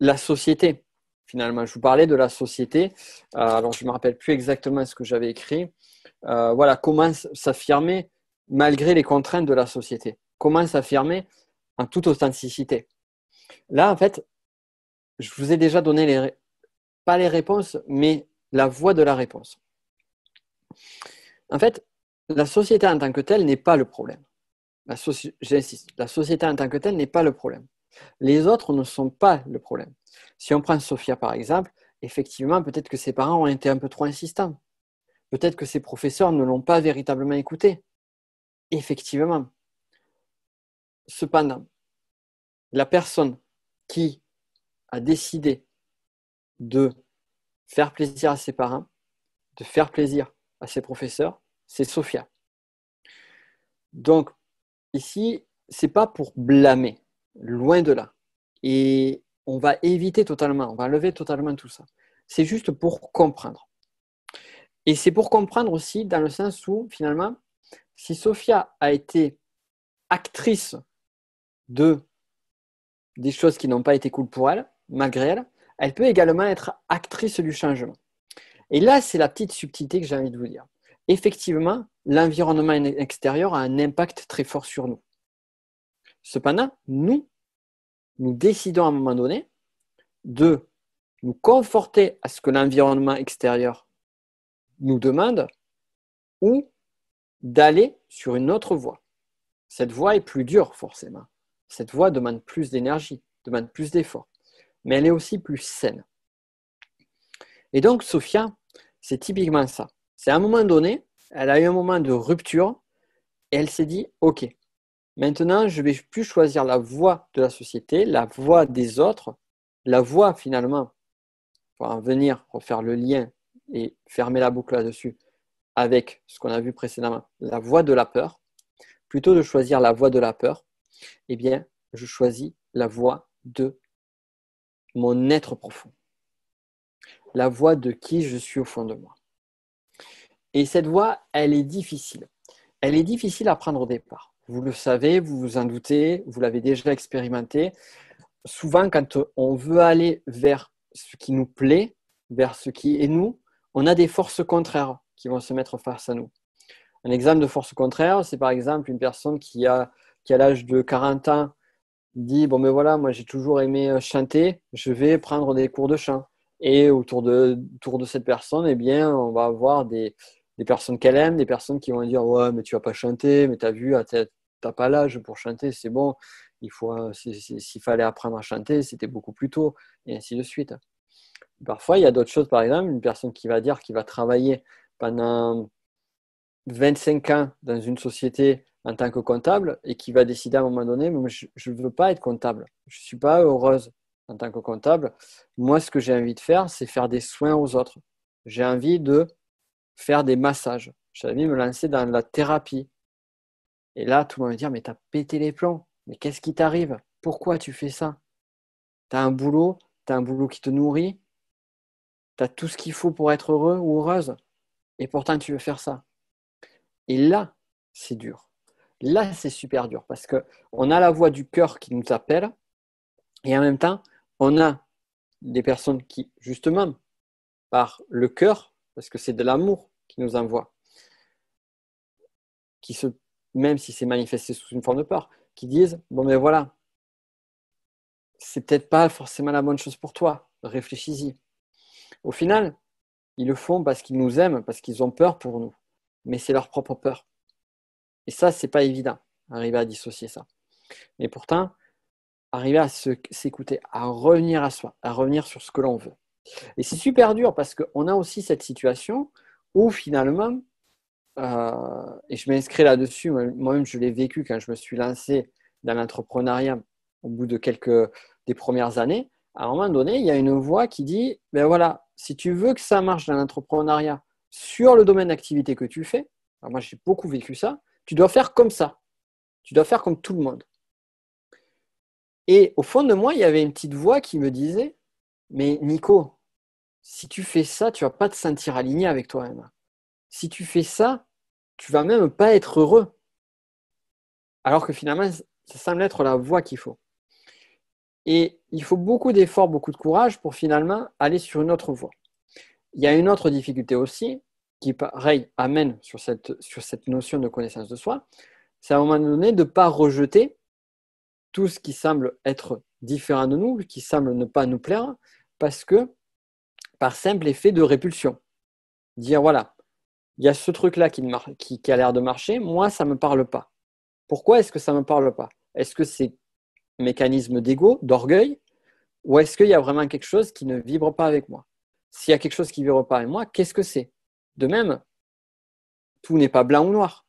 la société, finalement. Je vous parlais de la société. Euh, alors, je ne me rappelle plus exactement ce que j'avais écrit. Euh, voilà, comment s'affirmer malgré les contraintes de la société Comment s'affirmer en toute authenticité Là, en fait, je vous ai déjà donné, pas les réponses, mais la voie de la réponse. En fait, la société en tant que telle n'est pas le problème. J'insiste, la société en tant que telle n'est pas le problème. Les autres ne sont pas le problème. Si on prend Sophia par exemple, effectivement, peut-être que ses parents ont été un peu trop insistants. Peut-être que ses professeurs ne l'ont pas véritablement écoutée. Effectivement. Cependant, la personne qui a décidé de faire plaisir à ses parents, de faire plaisir à ses professeurs, c'est Sophia. Donc, ici, ce n'est pas pour blâmer. Loin de là. Et on va éviter totalement, on va lever totalement tout ça. C'est juste pour comprendre. Et c'est pour comprendre aussi dans le sens où, finalement, si Sophia a été actrice de des choses qui n'ont pas été cool pour elle, malgré elle, elle peut également être actrice du changement. Et là, c'est la petite subtilité que j'ai envie de vous dire. Effectivement, l'environnement extérieur a un impact très fort sur nous. Cependant, nous, nous décidons à un moment donné de nous conforter à ce que l'environnement extérieur nous demande ou d'aller sur une autre voie. Cette voie est plus dure forcément. Cette voie demande plus d'énergie, demande plus d'efforts, mais elle est aussi plus saine. Et donc, Sophia, c'est typiquement ça. C'est à un moment donné, elle a eu un moment de rupture et elle s'est dit, OK, Maintenant, je ne vais plus choisir la voie de la société, la voie des autres, la voie finalement, pour en venir, refaire le lien et fermer la boucle là-dessus avec ce qu'on a vu précédemment, la voie de la peur, plutôt de choisir la voie de la peur, eh bien, je choisis la voie de mon être profond, la voie de qui je suis au fond de moi. Et cette voie, elle est difficile. Elle est difficile à prendre au départ. Vous le savez, vous vous en doutez, vous l'avez déjà expérimenté. Souvent, quand on veut aller vers ce qui nous plaît, vers ce qui est nous, on a des forces contraires qui vont se mettre face à nous. Un exemple de force contraire, c'est par exemple une personne qui a, qui a l'âge de 40 ans, dit Bon, mais ben voilà, moi j'ai toujours aimé euh, chanter, je vais prendre des cours de chant. Et autour de, autour de cette personne, eh bien, on va avoir des, personnes qu'elle aime, des personnes qui vont dire Ouais, mais tu vas pas chanter, mais tu as vu, à tête n'as pas l'âge pour chanter, c'est bon. Il faut, euh, s'il fallait apprendre à chanter, c'était beaucoup plus tôt, et ainsi de suite. Parfois, il y a d'autres choses, par exemple, une personne qui va dire qu'il va travailler pendant 25 ans dans une société en tant que comptable et qui va décider à un moment donné, je ne veux pas être comptable, je ne suis pas heureuse en tant que comptable. Moi, ce que j'ai envie de faire, c'est faire des soins aux autres. J'ai envie de faire des massages. J'ai envie de me lancer dans la thérapie. Et là, tout le monde va dire, mais t'as pété les plans, mais qu'est-ce qui t'arrive Pourquoi tu fais ça T'as un boulot, as un boulot qui te nourrit, t'as tout ce qu'il faut pour être heureux ou heureuse, et pourtant tu veux faire ça. Et là, c'est dur. Là, c'est super dur parce qu'on a la voix du cœur qui nous appelle, et en même temps, on a des personnes qui, justement, par le cœur, parce que c'est de l'amour qui nous envoie, qui se même si c'est manifesté sous une forme de peur, qui disent Bon, mais voilà, c'est peut-être pas forcément la bonne chose pour toi, réfléchis-y. Au final, ils le font parce qu'ils nous aiment, parce qu'ils ont peur pour nous, mais c'est leur propre peur. Et ça, c'est pas évident, arriver à dissocier ça. Mais pourtant, arriver à s'écouter, à revenir à soi, à revenir sur ce que l'on veut. Et c'est super dur parce qu'on a aussi cette situation où finalement, euh, et je m'inscris là-dessus. Moi-même, je l'ai vécu quand je me suis lancé dans l'entrepreneuriat au bout de quelques des premières années. À un moment donné, il y a une voix qui dit ben voilà, si tu veux que ça marche dans l'entrepreneuriat sur le domaine d'activité que tu fais, moi j'ai beaucoup vécu ça, tu dois faire comme ça. Tu dois faire comme tout le monde. Et au fond de moi, il y avait une petite voix qui me disait Mais Nico, si tu fais ça, tu vas pas te sentir aligné avec toi-même. Si tu fais ça, tu vas même pas être heureux. Alors que finalement, ça semble être la voie qu'il faut. Et il faut beaucoup d'efforts, beaucoup de courage pour finalement aller sur une autre voie. Il y a une autre difficulté aussi, qui pareil amène sur cette, sur cette notion de connaissance de soi, c'est à un moment donné de ne pas rejeter tout ce qui semble être différent de nous, qui semble ne pas nous plaire, parce que par simple effet de répulsion. Dire voilà, il y a ce truc-là qui, a l'air de marcher, moi, ça ne me parle pas. Pourquoi est-ce que ça ne me parle pas Est-ce que c'est mécanisme d'ego, d'orgueil, ou est-ce qu'il y a vraiment quelque chose qui ne vibre pas avec moi S'il y a quelque chose qui ne vibre pas avec moi, qu'est-ce que c'est De même, tout n'est pas blanc ou noir.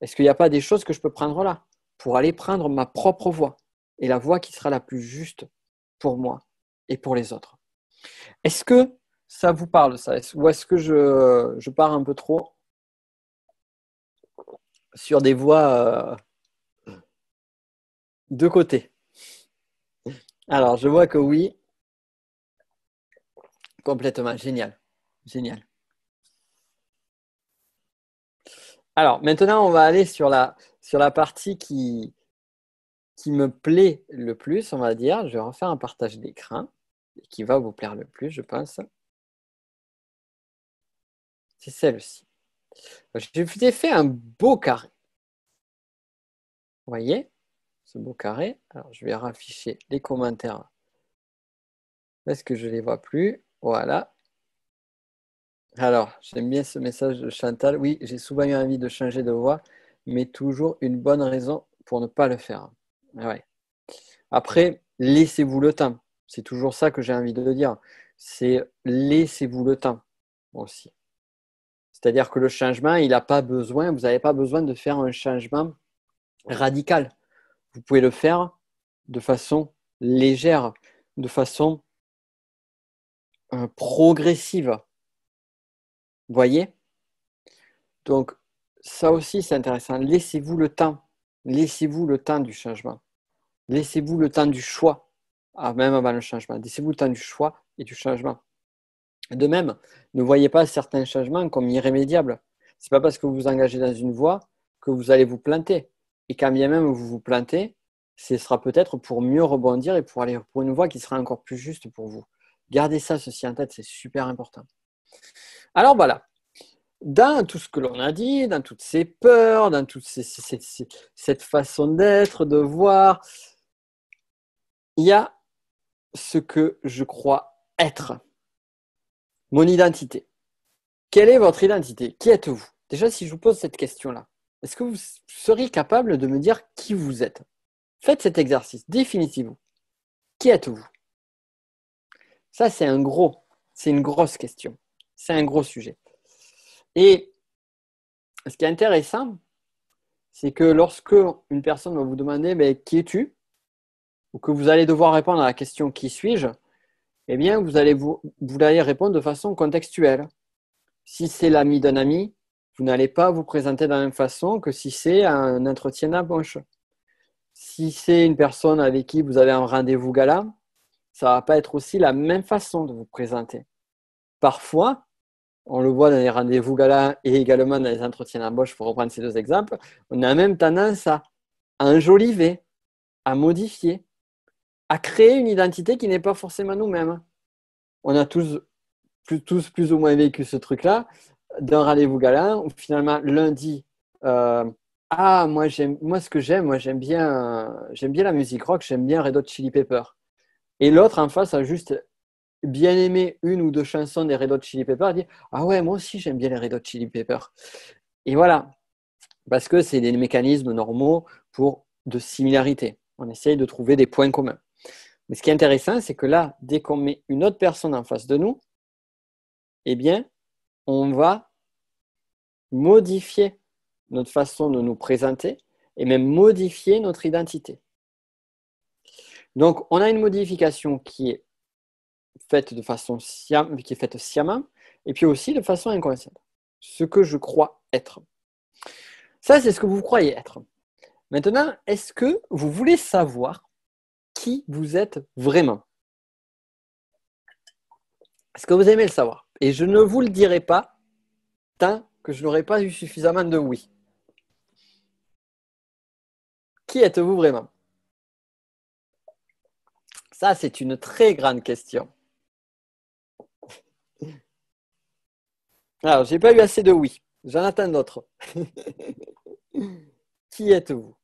Est-ce qu'il n'y a pas des choses que je peux prendre là pour aller prendre ma propre voie et la voie qui sera la plus juste pour moi et pour les autres Est-ce que ça vous parle, ça Ou est-ce que je, pars un peu trop sur des voies euh, de côté Alors, je vois que oui. Complètement, génial. Génial. Alors, maintenant, on va aller sur la, sur la partie qui, qui me plaît le plus, on va dire. Je vais refaire un partage d'écran qui va vous plaire le plus, je pense. C'est celle-ci. Je ai fait un beau carré. Vous voyez ce beau carré Alors, je vais rafficher les commentaires. Est-ce que je ne les vois plus Voilà. Alors, j'aime bien ce message de Chantal. Oui, j'ai souvent eu envie de changer de voix, mais toujours une bonne raison pour ne pas le faire. Ah Après, laissez-vous le temps. C'est toujours ça que j'ai envie de dire. C'est laissez-vous le temps aussi. C'est-à-dire que le changement, il n'a pas besoin, vous n'avez pas besoin de faire un changement radical. Vous pouvez le faire de façon légère, de façon euh, progressive. Vous voyez Donc, ça aussi, c'est intéressant. Laissez-vous le temps. Laissez-vous le temps du changement. Laissez-vous le temps du choix, ah, même avant le changement. Laissez-vous le temps du choix et du changement. De même, ne voyez pas certains changements comme irrémédiables. Ce n'est pas parce que vous vous engagez dans une voie que vous allez vous planter. Et quand bien même vous vous plantez, ce sera peut-être pour mieux rebondir et pour aller pour une voie qui sera encore plus juste pour vous. Gardez ça, ceci en tête, c'est super important. Alors voilà, dans tout ce que l'on a dit, dans toutes ces peurs, dans toute cette façon d'être, de voir, il y a ce que je crois être. Mon identité. Quelle est votre identité Qui êtes-vous Déjà, si je vous pose cette question-là, est-ce que vous seriez capable de me dire qui vous êtes Faites cet exercice, définitivement. Qui êtes-vous Ça, c'est un gros, c'est une grosse question. C'est un gros sujet. Et ce qui est intéressant, c'est que lorsque une personne va vous demander mais, qui es-tu ou que vous allez devoir répondre à la question qui suis-je, eh bien, vous allez, vous, répondre de façon contextuelle. Si c'est l'ami d'un ami, vous n'allez pas vous présenter de la même façon que si c'est un entretien d'embauche. Si c'est une personne avec qui vous avez un rendez-vous gala, ça ne va pas être aussi la même façon de vous présenter. Parfois, on le voit dans les rendez-vous gala et également dans les entretiens d'embauche, pour reprendre ces deux exemples, on a même tendance à enjoliver, à modifier à créer une identité qui n'est pas forcément nous-mêmes. On a tous plus, tous plus ou moins vécu ce truc-là d'un rendez-vous galant où finalement lundi, dit euh, « ah moi j'aime moi ce que j'aime, moi j'aime bien j'aime bien la musique rock, j'aime bien Red Hot Chili Pepper. Et l'autre en face a juste bien aimé une ou deux chansons des Red Hot Chili Pepper, dit ah ouais moi aussi j'aime bien les Red Hot Chili Pepper. Et voilà parce que c'est des mécanismes normaux pour de similarité. On essaye de trouver des points communs. Mais ce qui est intéressant, c'est que là, dès qu'on met une autre personne en face de nous, eh bien, on va modifier notre façon de nous présenter et même modifier notre identité. Donc, on a une modification qui est faite de façon qui est faite sciemment, et puis aussi de façon inconsciente. Ce que je crois être. Ça, c'est ce que vous croyez être. Maintenant, est-ce que vous voulez savoir qui vous êtes vraiment. Est-ce que vous aimez le savoir Et je ne vous le dirai pas tant que je n'aurai pas eu suffisamment de oui. Qui êtes-vous vraiment Ça, c'est une très grande question. Alors, n'ai pas eu assez de oui. J'en attends d'autres. qui êtes-vous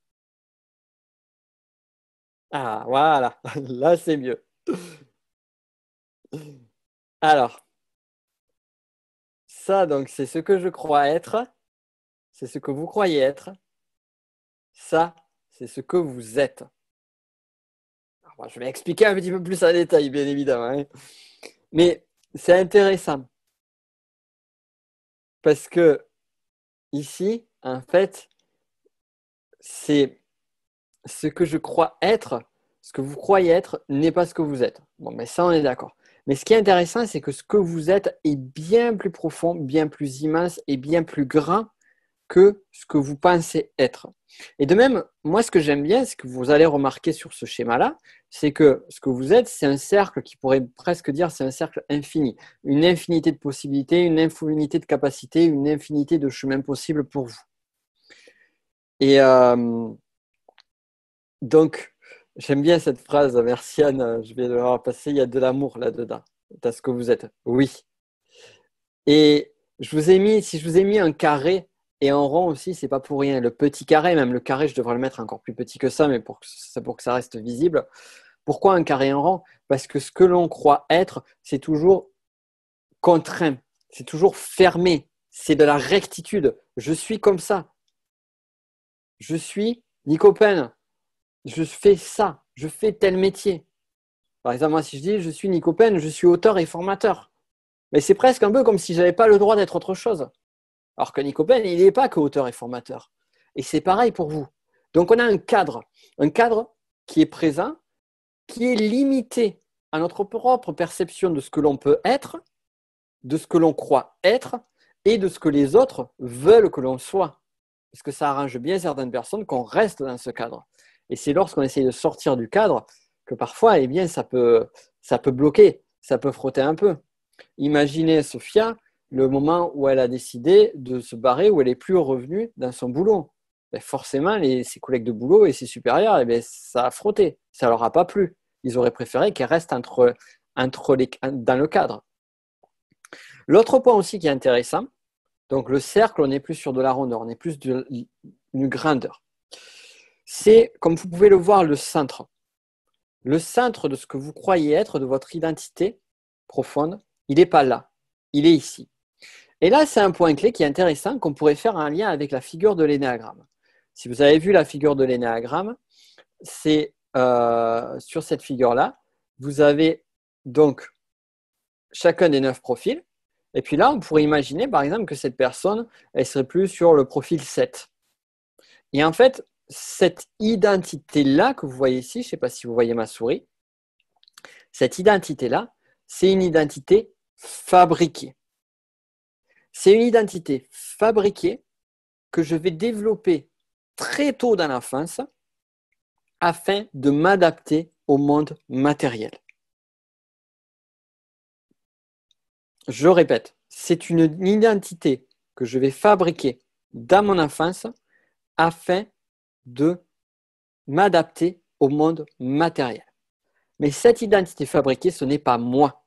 ah, voilà, là c'est mieux. Alors, ça donc c'est ce que je crois être, c'est ce que vous croyez être, ça c'est ce que vous êtes. je vais expliquer un petit peu plus en détail, bien évidemment, hein. mais c'est intéressant parce que ici, en fait, c'est ce que je crois être, ce que vous croyez être, n'est pas ce que vous êtes. Bon, mais ça, on est d'accord. Mais ce qui est intéressant, c'est que ce que vous êtes est bien plus profond, bien plus immense et bien plus grand que ce que vous pensez être. Et de même, moi, ce que j'aime bien, ce que vous allez remarquer sur ce schéma-là, c'est que ce que vous êtes, c'est un cercle qui pourrait presque dire c'est un cercle infini. Une infinité de possibilités, une infinité de capacités, une infinité de chemins possibles pour vous. Et, euh, donc, j'aime bien cette phrase, Merciane, je vais devoir passer, il y a de l'amour là-dedans, à ce que vous êtes. Oui. Et je vous ai mis, si je vous ai mis un carré et un rang aussi, c'est pas pour rien. Le petit carré, même le carré, je devrais le mettre encore plus petit que ça, mais pour que ça, pour que ça reste visible. Pourquoi un carré en rang Parce que ce que l'on croit être, c'est toujours contraint, c'est toujours fermé, c'est de la rectitude. Je suis comme ça. Je suis Nicopène je fais ça, je fais tel métier. Par exemple, moi, si je dis je suis Nico je suis auteur et formateur. Mais c'est presque un peu comme si je n'avais pas le droit d'être autre chose. Alors que Nico il n'est pas que et formateur. Et c'est pareil pour vous. Donc on a un cadre, un cadre qui est présent, qui est limité à notre propre perception de ce que l'on peut être, de ce que l'on croit être et de ce que les autres veulent que l'on soit. Parce que ça arrange bien certaines personnes qu'on reste dans ce cadre. Et c'est lorsqu'on essaye de sortir du cadre que parfois, eh bien, ça peut, ça peut bloquer, ça peut frotter un peu. Imaginez Sophia le moment où elle a décidé de se barrer, où elle n'est plus revenue dans son boulot. Ben, forcément, ses collègues de boulot et ses supérieurs, eh ben, ça a frotté, ça leur a pas plu. Ils auraient préféré qu'elle reste dans le cadre. L'autre point aussi qui est intéressant, donc le cercle, on n'est plus sur de la rondeur, on est plus une grandeur c'est, comme vous pouvez le voir, le centre. Le centre de ce que vous croyez être, de votre identité profonde, il n'est pas là, il est ici. Et là, c'est un point clé qui est intéressant, qu'on pourrait faire un lien avec la figure de l'énéagramme. Si vous avez vu la figure de l'énéagramme, c'est euh, sur cette figure-là, vous avez donc chacun des neuf profils. Et puis là, on pourrait imaginer, par exemple, que cette personne, elle serait plus sur le profil 7. Et en fait, cette identité-là que vous voyez ici, je ne sais pas si vous voyez ma souris, cette identité-là, c'est une identité fabriquée. C'est une identité fabriquée que je vais développer très tôt dans l'enfance afin de m'adapter au monde matériel. Je répète, c'est une identité que je vais fabriquer dans mon enfance afin de m'adapter au monde matériel. Mais cette identité fabriquée, ce n'est pas moi.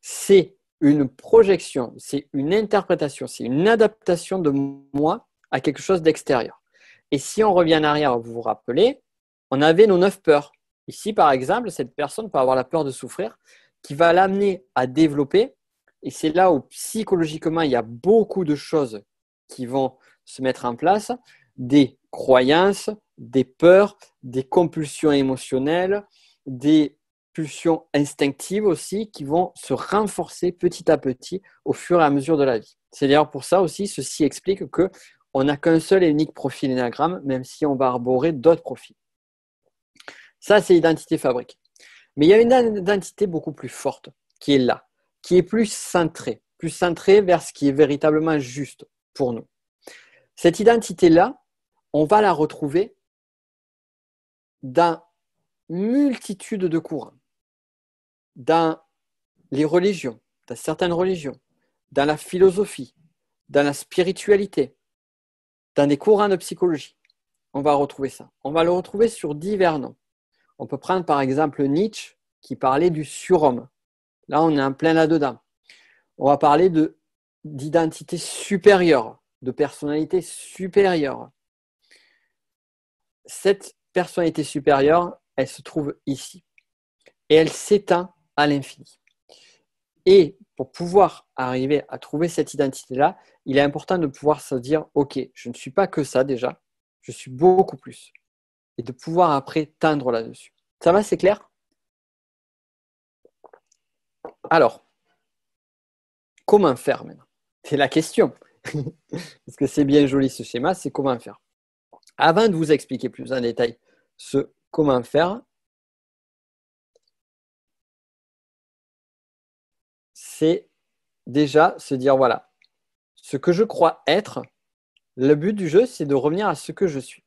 C'est une projection, c'est une interprétation, c'est une adaptation de moi à quelque chose d'extérieur. Et si on revient en arrière, vous vous rappelez, on avait nos neuf peurs. Ici, par exemple, cette personne peut avoir la peur de souffrir qui va l'amener à développer. Et c'est là où psychologiquement, il y a beaucoup de choses qui vont se mettre en place, des croyances, des peurs, des compulsions émotionnelles, des pulsions instinctives aussi qui vont se renforcer petit à petit au fur et à mesure de la vie. C'est d'ailleurs pour ça aussi, ceci explique que on n'a qu'un seul et unique profil énagramme, même si on va arborer d'autres profils. Ça, c'est l'identité fabrique. Mais il y a une identité beaucoup plus forte qui est là, qui est plus centrée, plus centrée vers ce qui est véritablement juste pour nous. Cette identité-là, on va la retrouver dans multitude de courants, dans les religions, dans certaines religions, dans la philosophie, dans la spiritualité, dans des courants de psychologie. On va retrouver ça. On va le retrouver sur divers noms. On peut prendre par exemple Nietzsche qui parlait du surhomme. Là, on est en plein là-dedans. On va parler d'identité supérieure, de personnalité supérieure cette personnalité supérieure, elle se trouve ici. Et elle s'éteint à l'infini. Et pour pouvoir arriver à trouver cette identité-là, il est important de pouvoir se dire, OK, je ne suis pas que ça déjà, je suis beaucoup plus. Et de pouvoir après teindre là-dessus. Ça va, c'est clair Alors, comment faire maintenant C'est la question. Parce que c'est bien joli ce schéma, c'est comment faire. Avant de vous expliquer plus en détail ce comment faire, c'est déjà se dire voilà, ce que je crois être, le but du jeu, c'est de revenir à ce que je suis.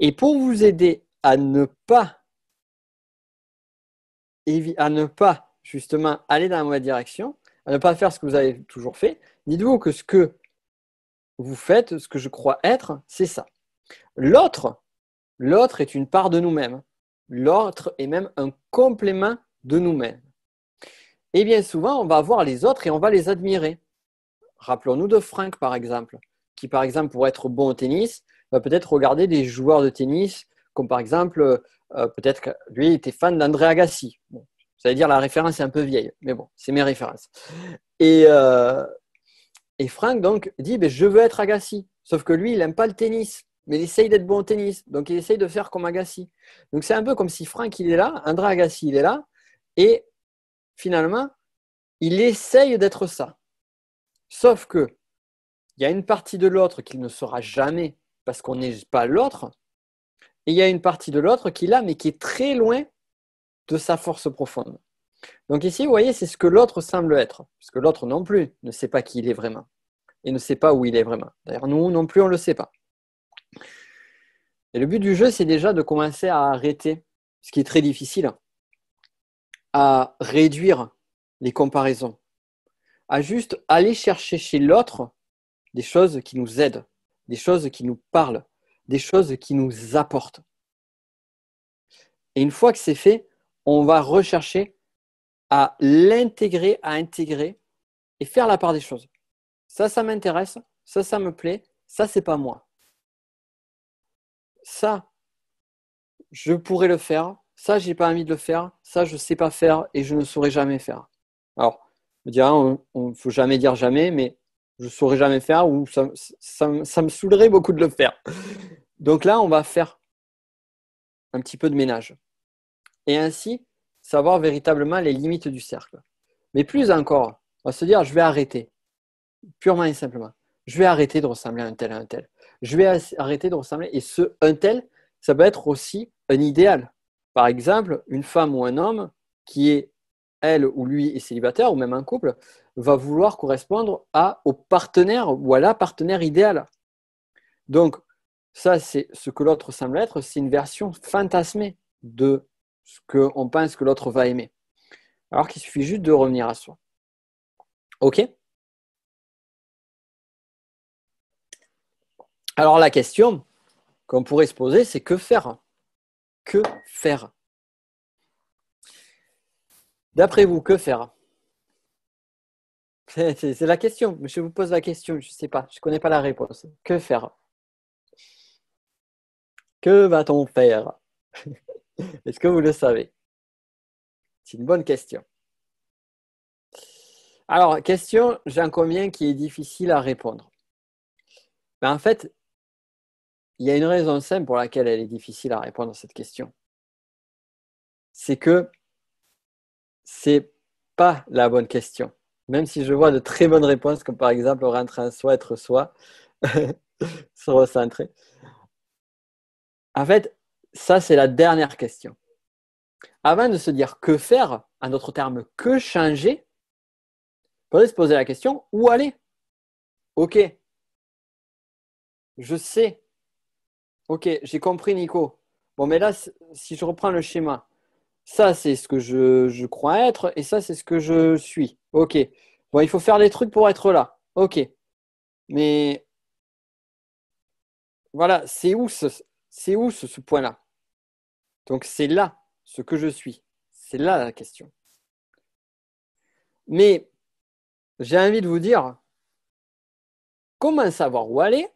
Et pour vous aider à ne pas à ne pas justement aller dans la mauvaise direction, à ne pas faire ce que vous avez toujours fait, dites-vous que ce que vous faites, ce que je crois être, c'est ça. L'autre, l'autre est une part de nous-mêmes. L'autre est même un complément de nous-mêmes. Et bien souvent, on va voir les autres et on va les admirer. Rappelons-nous de Franck, par exemple, qui, par exemple, pour être bon au tennis, va peut-être regarder des joueurs de tennis, comme par exemple, euh, peut-être que lui était fan d'André Agassi. ça veut dire la référence est un peu vieille, mais bon, c'est mes références. Et, euh, Franck, donc, dit, ben, je veux être Agassi. Sauf que lui, il n'aime pas le tennis mais il essaye d'être bon au tennis. Donc, il essaye de faire comme Agassi. Donc, c'est un peu comme si Franck, il est là, André Agassi, il est là, et finalement, il essaye d'être ça. Sauf que, il y a une partie de l'autre qu'il ne saura jamais parce qu'on n'est pas l'autre, et il y a une partie de l'autre qu'il a, mais qui est très loin de sa force profonde. Donc ici, vous voyez, c'est ce que l'autre semble être, parce que l'autre non plus ne sait pas qui il est vraiment, et ne sait pas où il est vraiment. D'ailleurs, nous non plus, on ne le sait pas. Et le but du jeu, c'est déjà de commencer à arrêter, ce qui est très difficile, à réduire les comparaisons, à juste aller chercher chez l'autre des choses qui nous aident, des choses qui nous parlent, des choses qui nous apportent. Et une fois que c'est fait, on va rechercher à l'intégrer, à intégrer et faire la part des choses. Ça, ça m'intéresse, ça, ça me plaît, ça, c'est pas moi ça, je pourrais le faire, ça, je n'ai pas envie de le faire, ça, je ne sais pas faire et je ne saurais jamais faire. Alors, dire, hein, on, ne faut jamais dire jamais, mais je ne saurais jamais faire ou ça, me saoulerait beaucoup de le faire. Donc là, on va faire un petit peu de ménage. Et ainsi, savoir véritablement les limites du cercle. Mais plus encore, on va se dire, je vais arrêter, purement et simplement. Je vais arrêter de ressembler à un tel à un tel je vais arrêter de ressembler. Et ce un tel, ça peut être aussi un idéal. Par exemple, une femme ou un homme qui est, elle ou lui, est célibataire, ou même un couple, va vouloir correspondre à, au partenaire ou à la partenaire idéal. Donc, ça, c'est ce que l'autre semble être, c'est une version fantasmée de ce qu'on pense que l'autre va aimer. Alors qu'il suffit juste de revenir à soi. OK Alors la question qu'on pourrait se poser, c'est que faire Que faire D'après vous, que faire C'est la question. Je vous pose la question. Je ne sais pas. Je ne connais pas la réponse. Que faire Que va-t-on faire Est-ce que vous le savez C'est une bonne question. Alors, question, j'en conviens, qui est difficile à répondre. Ben, en fait, il y a une raison simple pour laquelle elle est difficile à répondre à cette question. C'est que c'est pas la bonne question. Même si je vois de très bonnes réponses, comme par exemple rentrer en soi, être soi, se recentrer. En fait, ça, c'est la dernière question. Avant de se dire que faire, en d'autres terme que changer, faudrait se poser la question où aller Ok, je sais Ok, j'ai compris, Nico. Bon, mais là, si je reprends le schéma, ça, c'est ce que je, crois être et ça, c'est ce que je suis. Ok. Bon, il faut faire des trucs pour être là. Ok. Mais voilà, c'est où c'est où ce point-là Donc, c'est là ce que je suis. C'est là la question. Mais j'ai envie de vous dire comment savoir où aller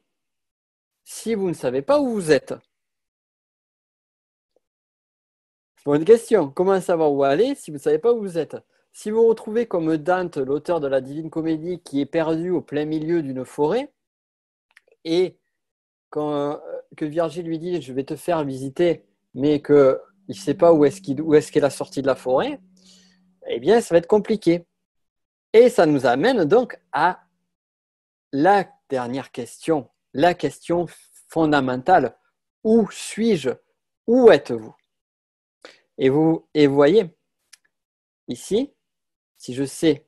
si vous ne savez pas où vous êtes Bonne question. Comment savoir où aller si vous ne savez pas où vous êtes Si vous retrouvez comme Dante, l'auteur de la Divine Comédie, qui est perdu au plein milieu d'une forêt, et quand, euh, que Virgile lui dit Je vais te faire visiter, mais qu'il ne sait pas où est-ce qu'il est, la sortie de la forêt, eh bien, ça va être compliqué. Et ça nous amène donc à la dernière question la question fondamentale, où suis-je Où êtes-vous et vous, et voyez, ici, si je sais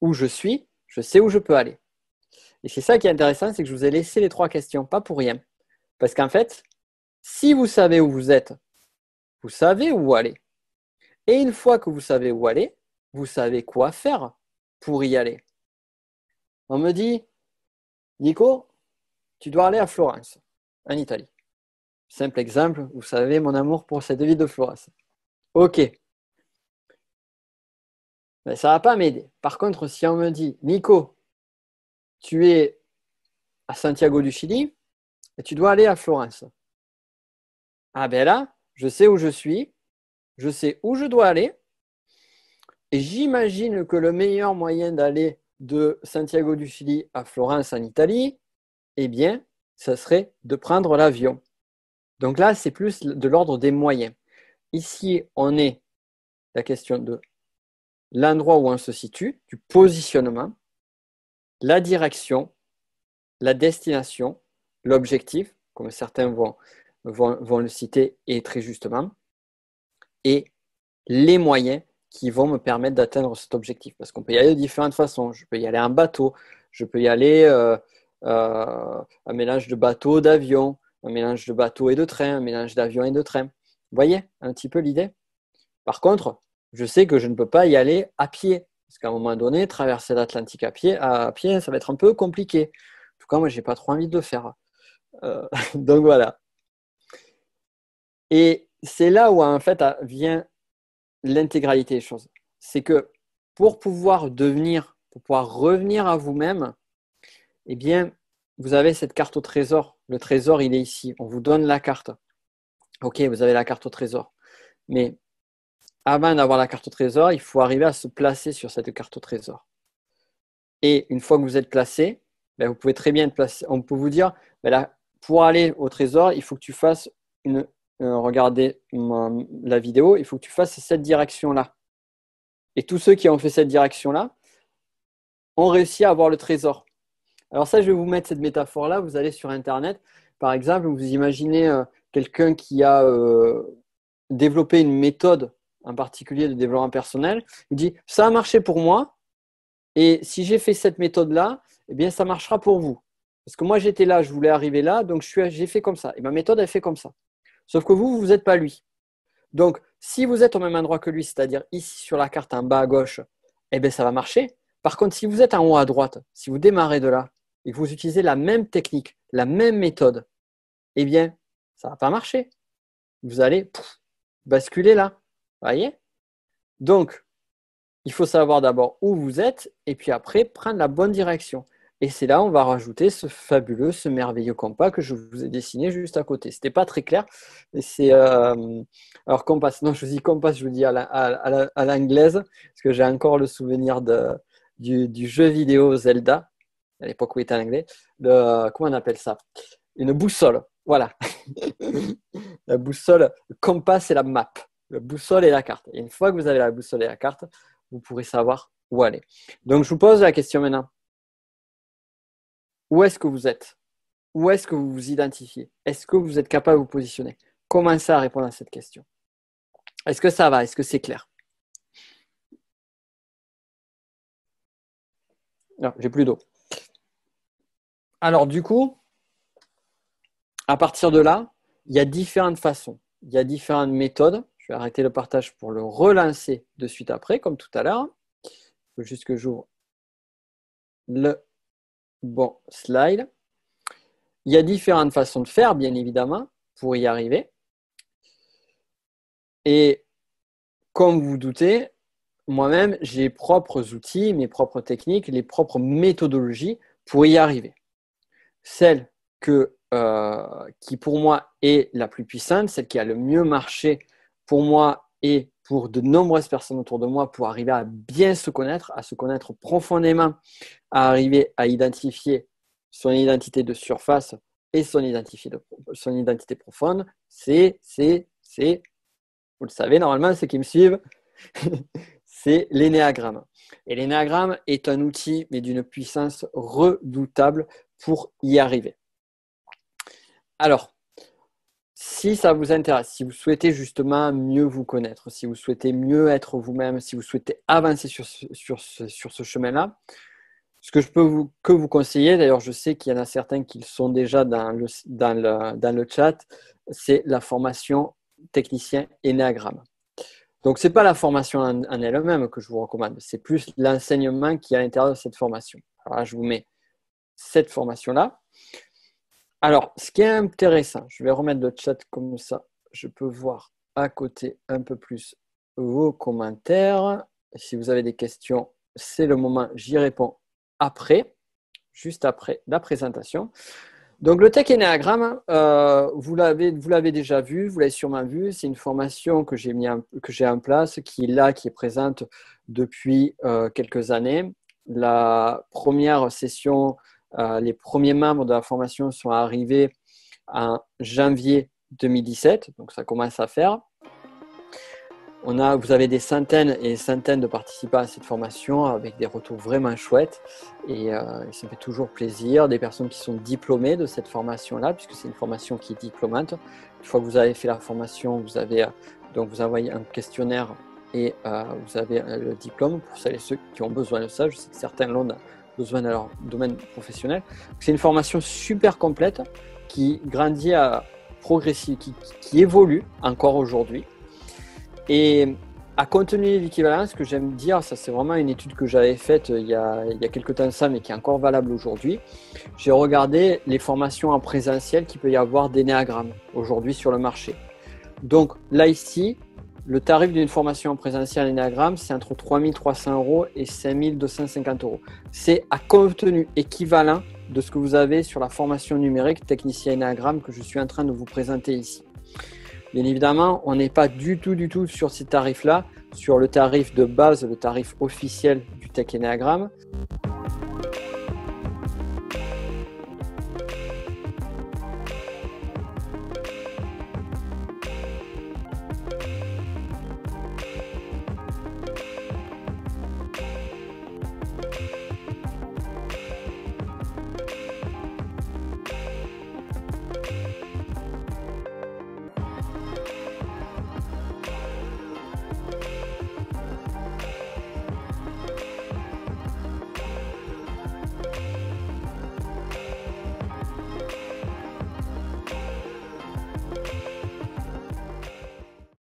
où je suis, je sais où je peux aller. Et c'est ça qui est intéressant, c'est que je vous ai laissé les trois questions, pas pour rien. Parce qu'en fait, si vous savez où vous êtes, vous savez où aller. Et une fois que vous savez où aller, vous savez quoi faire pour y aller. On me dit, Nico, tu dois aller à Florence, en Italie. Simple exemple, vous savez mon amour pour cette ville de Florence. Ok. Mais ben, ça ne va pas m'aider. Par contre, si on me dit, Nico, tu es à Santiago du Chili et ben, tu dois aller à Florence. Ah ben là, je sais où je suis, je sais où je dois aller. Et j'imagine que le meilleur moyen d'aller de Santiago du Chili à Florence en Italie, eh bien, ce serait de prendre l'avion. Donc là, c'est plus de l'ordre des moyens. Ici, on est la question de l'endroit où on se situe, du positionnement, la direction, la destination, l'objectif, comme certains vont, vont, le citer et très justement, et les moyens qui vont me permettre d'atteindre cet objectif. Parce qu'on peut y aller de différentes façons. Je peux y aller en bateau, je peux y aller euh, euh, un mélange de bateaux, d'avions, un mélange de bateaux et de trains, un mélange d'avions et de trains. Vous voyez un petit peu l'idée Par contre, je sais que je ne peux pas y aller à pied. Parce qu'à un moment donné, traverser l'Atlantique à pied, à pied, ça va être un peu compliqué. En tout cas, moi, je n'ai pas trop envie de le faire. Euh, donc voilà. Et c'est là où, en fait, vient l'intégralité des choses. C'est que pour pouvoir devenir, pour pouvoir revenir à vous-même, eh bien, vous avez cette carte au trésor. Le trésor, il est ici. On vous donne la carte. Ok, vous avez la carte au trésor. Mais avant d'avoir la carte au trésor, il faut arriver à se placer sur cette carte au trésor. Et une fois que vous êtes placé, ben, vous pouvez très bien être placé. On peut vous dire, ben pour aller au trésor, il faut que tu fasses une, euh, regardez euh, la vidéo, il faut que tu fasses cette direction-là. Et tous ceux qui ont fait cette direction-là ont réussi à avoir le trésor. Alors ça, je vais vous mettre cette métaphore-là. Vous allez sur Internet, par exemple, vous imaginez euh, quelqu'un qui a euh, développé une méthode en particulier de développement personnel. Il dit, ça a marché pour moi, et si j'ai fait cette méthode-là, eh bien, ça marchera pour vous. Parce que moi, j'étais là, je voulais arriver là, donc j'ai fait comme ça. Et ma méthode, elle fait comme ça. Sauf que vous, vous n'êtes pas lui. Donc, si vous êtes au même endroit que lui, c'est-à-dire ici sur la carte en bas à gauche, eh bien, ça va marcher. Par contre, si vous êtes en haut à droite, si vous démarrez de là, et que vous utilisez la même technique, la même méthode, eh bien, ça ne va pas marcher. Vous allez basculer là. Voyez Donc, il faut savoir d'abord où vous êtes et puis après prendre la bonne direction. Et c'est là où on va rajouter ce fabuleux, ce merveilleux compas que je vous ai dessiné juste à côté. Ce n'était pas très clair. C'est euh, alors compas. Non, je vous dis compas. Je vous dis à l'anglaise parce que j'ai encore le souvenir de, du, jeu vidéo Zelda à l'époque où il était anglais, comment on appelle ça Une boussole, voilà. la boussole, le compas et la map, La boussole et la carte. Et une fois que vous avez la boussole et la carte, vous pourrez savoir où aller. Donc je vous pose la question maintenant. Où est-ce que vous êtes Où est-ce que vous vous identifiez Est-ce que vous êtes capable de vous positionner Commencez à répondre à cette question. Est-ce que ça va Est-ce que c'est clair Non, j'ai plus d'eau. Alors du coup, à partir de là, il y a différentes façons, il y a différentes méthodes. Je vais arrêter le partage pour le relancer de suite après, comme tout à l'heure. Il faut juste que j'ouvre le bon slide. Il y a différentes façons de faire, bien évidemment, pour y arriver. Et comme vous, doutez, moi-même, j'ai mes propres outils, mes propres techniques, les propres méthodologies pour y arriver celle euh, qui pour moi est la plus puissante, celle qui a le mieux marché pour moi et pour de nombreuses personnes autour de moi pour arriver à bien se connaître, à se connaître profondément, à arriver à identifier son identité de surface et son identité, son identité profonde, c'est, c'est, c'est, vous le savez normalement, ceux qui me suivent, c'est l'énéagramme. Et l'énéagramme est un outil, mais d'une puissance redoutable pour y arriver. Alors, si ça vous intéresse, si vous souhaitez justement mieux vous connaître, si vous souhaitez mieux être vous-même, si vous souhaitez avancer sur ce, chemin-là, ce que je peux vous, que vous conseiller, d'ailleurs je sais qu'il y en a certains qui sont déjà dans le, chat, c'est la formation technicien Enneagram Donc ce n'est pas la formation en, elle-même que je vous recommande, c'est plus l'enseignement qui est à l'intérieur de cette formation. Alors je vous mets cette formation-là. Alors, ce qui est intéressant, je vais remettre le chat comme ça, je peux voir à côté un peu plus vos commentaires. Si vous avez des questions, c'est le moment, j'y réponds après, juste après la présentation. Donc le tech Enneagram, euh, vous l'avez déjà vu, vous l'avez sûrement vu, c'est une formation que j'ai en, en, place, qui est là, qui est présente depuis euh, quelques années. La première session euh, les premiers membres de la formation sont arrivés en janvier 2017, donc ça commence à faire. On a, vous avez des centaines et des centaines de participants à cette formation avec des retours vraiment chouettes et, euh, ça fait toujours plaisir. Des personnes qui sont diplômées de cette formation-là, puisque c'est une formation qui est diplômante. Une fois que vous avez fait la formation, vous avez euh, donc vous envoyez un questionnaire et vous avez le diplôme pour celles et ceux qui ont besoin de ça. Je sais que certains l'ont dans leur domaine professionnel. C'est une formation super complète qui grandit à progressive, qui, qui évolue encore aujourd'hui. Et à contenu d'équivalence, ce que j'aime dire, ça c'est vraiment une étude que j'avais faite euh, il y, a, il y a quelques temps ça, mais qui est encore valable aujourd'hui. J'ai regardé les formations en présentiel qu'il peut y avoir d'Enneagram aujourd'hui sur le marché. Donc là ici, le tarif d'une formation en présentiel c'est entre 3300 euros et 5250 euros. C'est à contenu équivalent de ce que vous avez sur la formation numérique technicien Enneagramme que je suis en train de vous présenter ici. Bien évidemment, on n'est pas du tout, du tout sur ces tarifs-là, sur le tarif de base, le tarif officiel du Tech Enneagramme.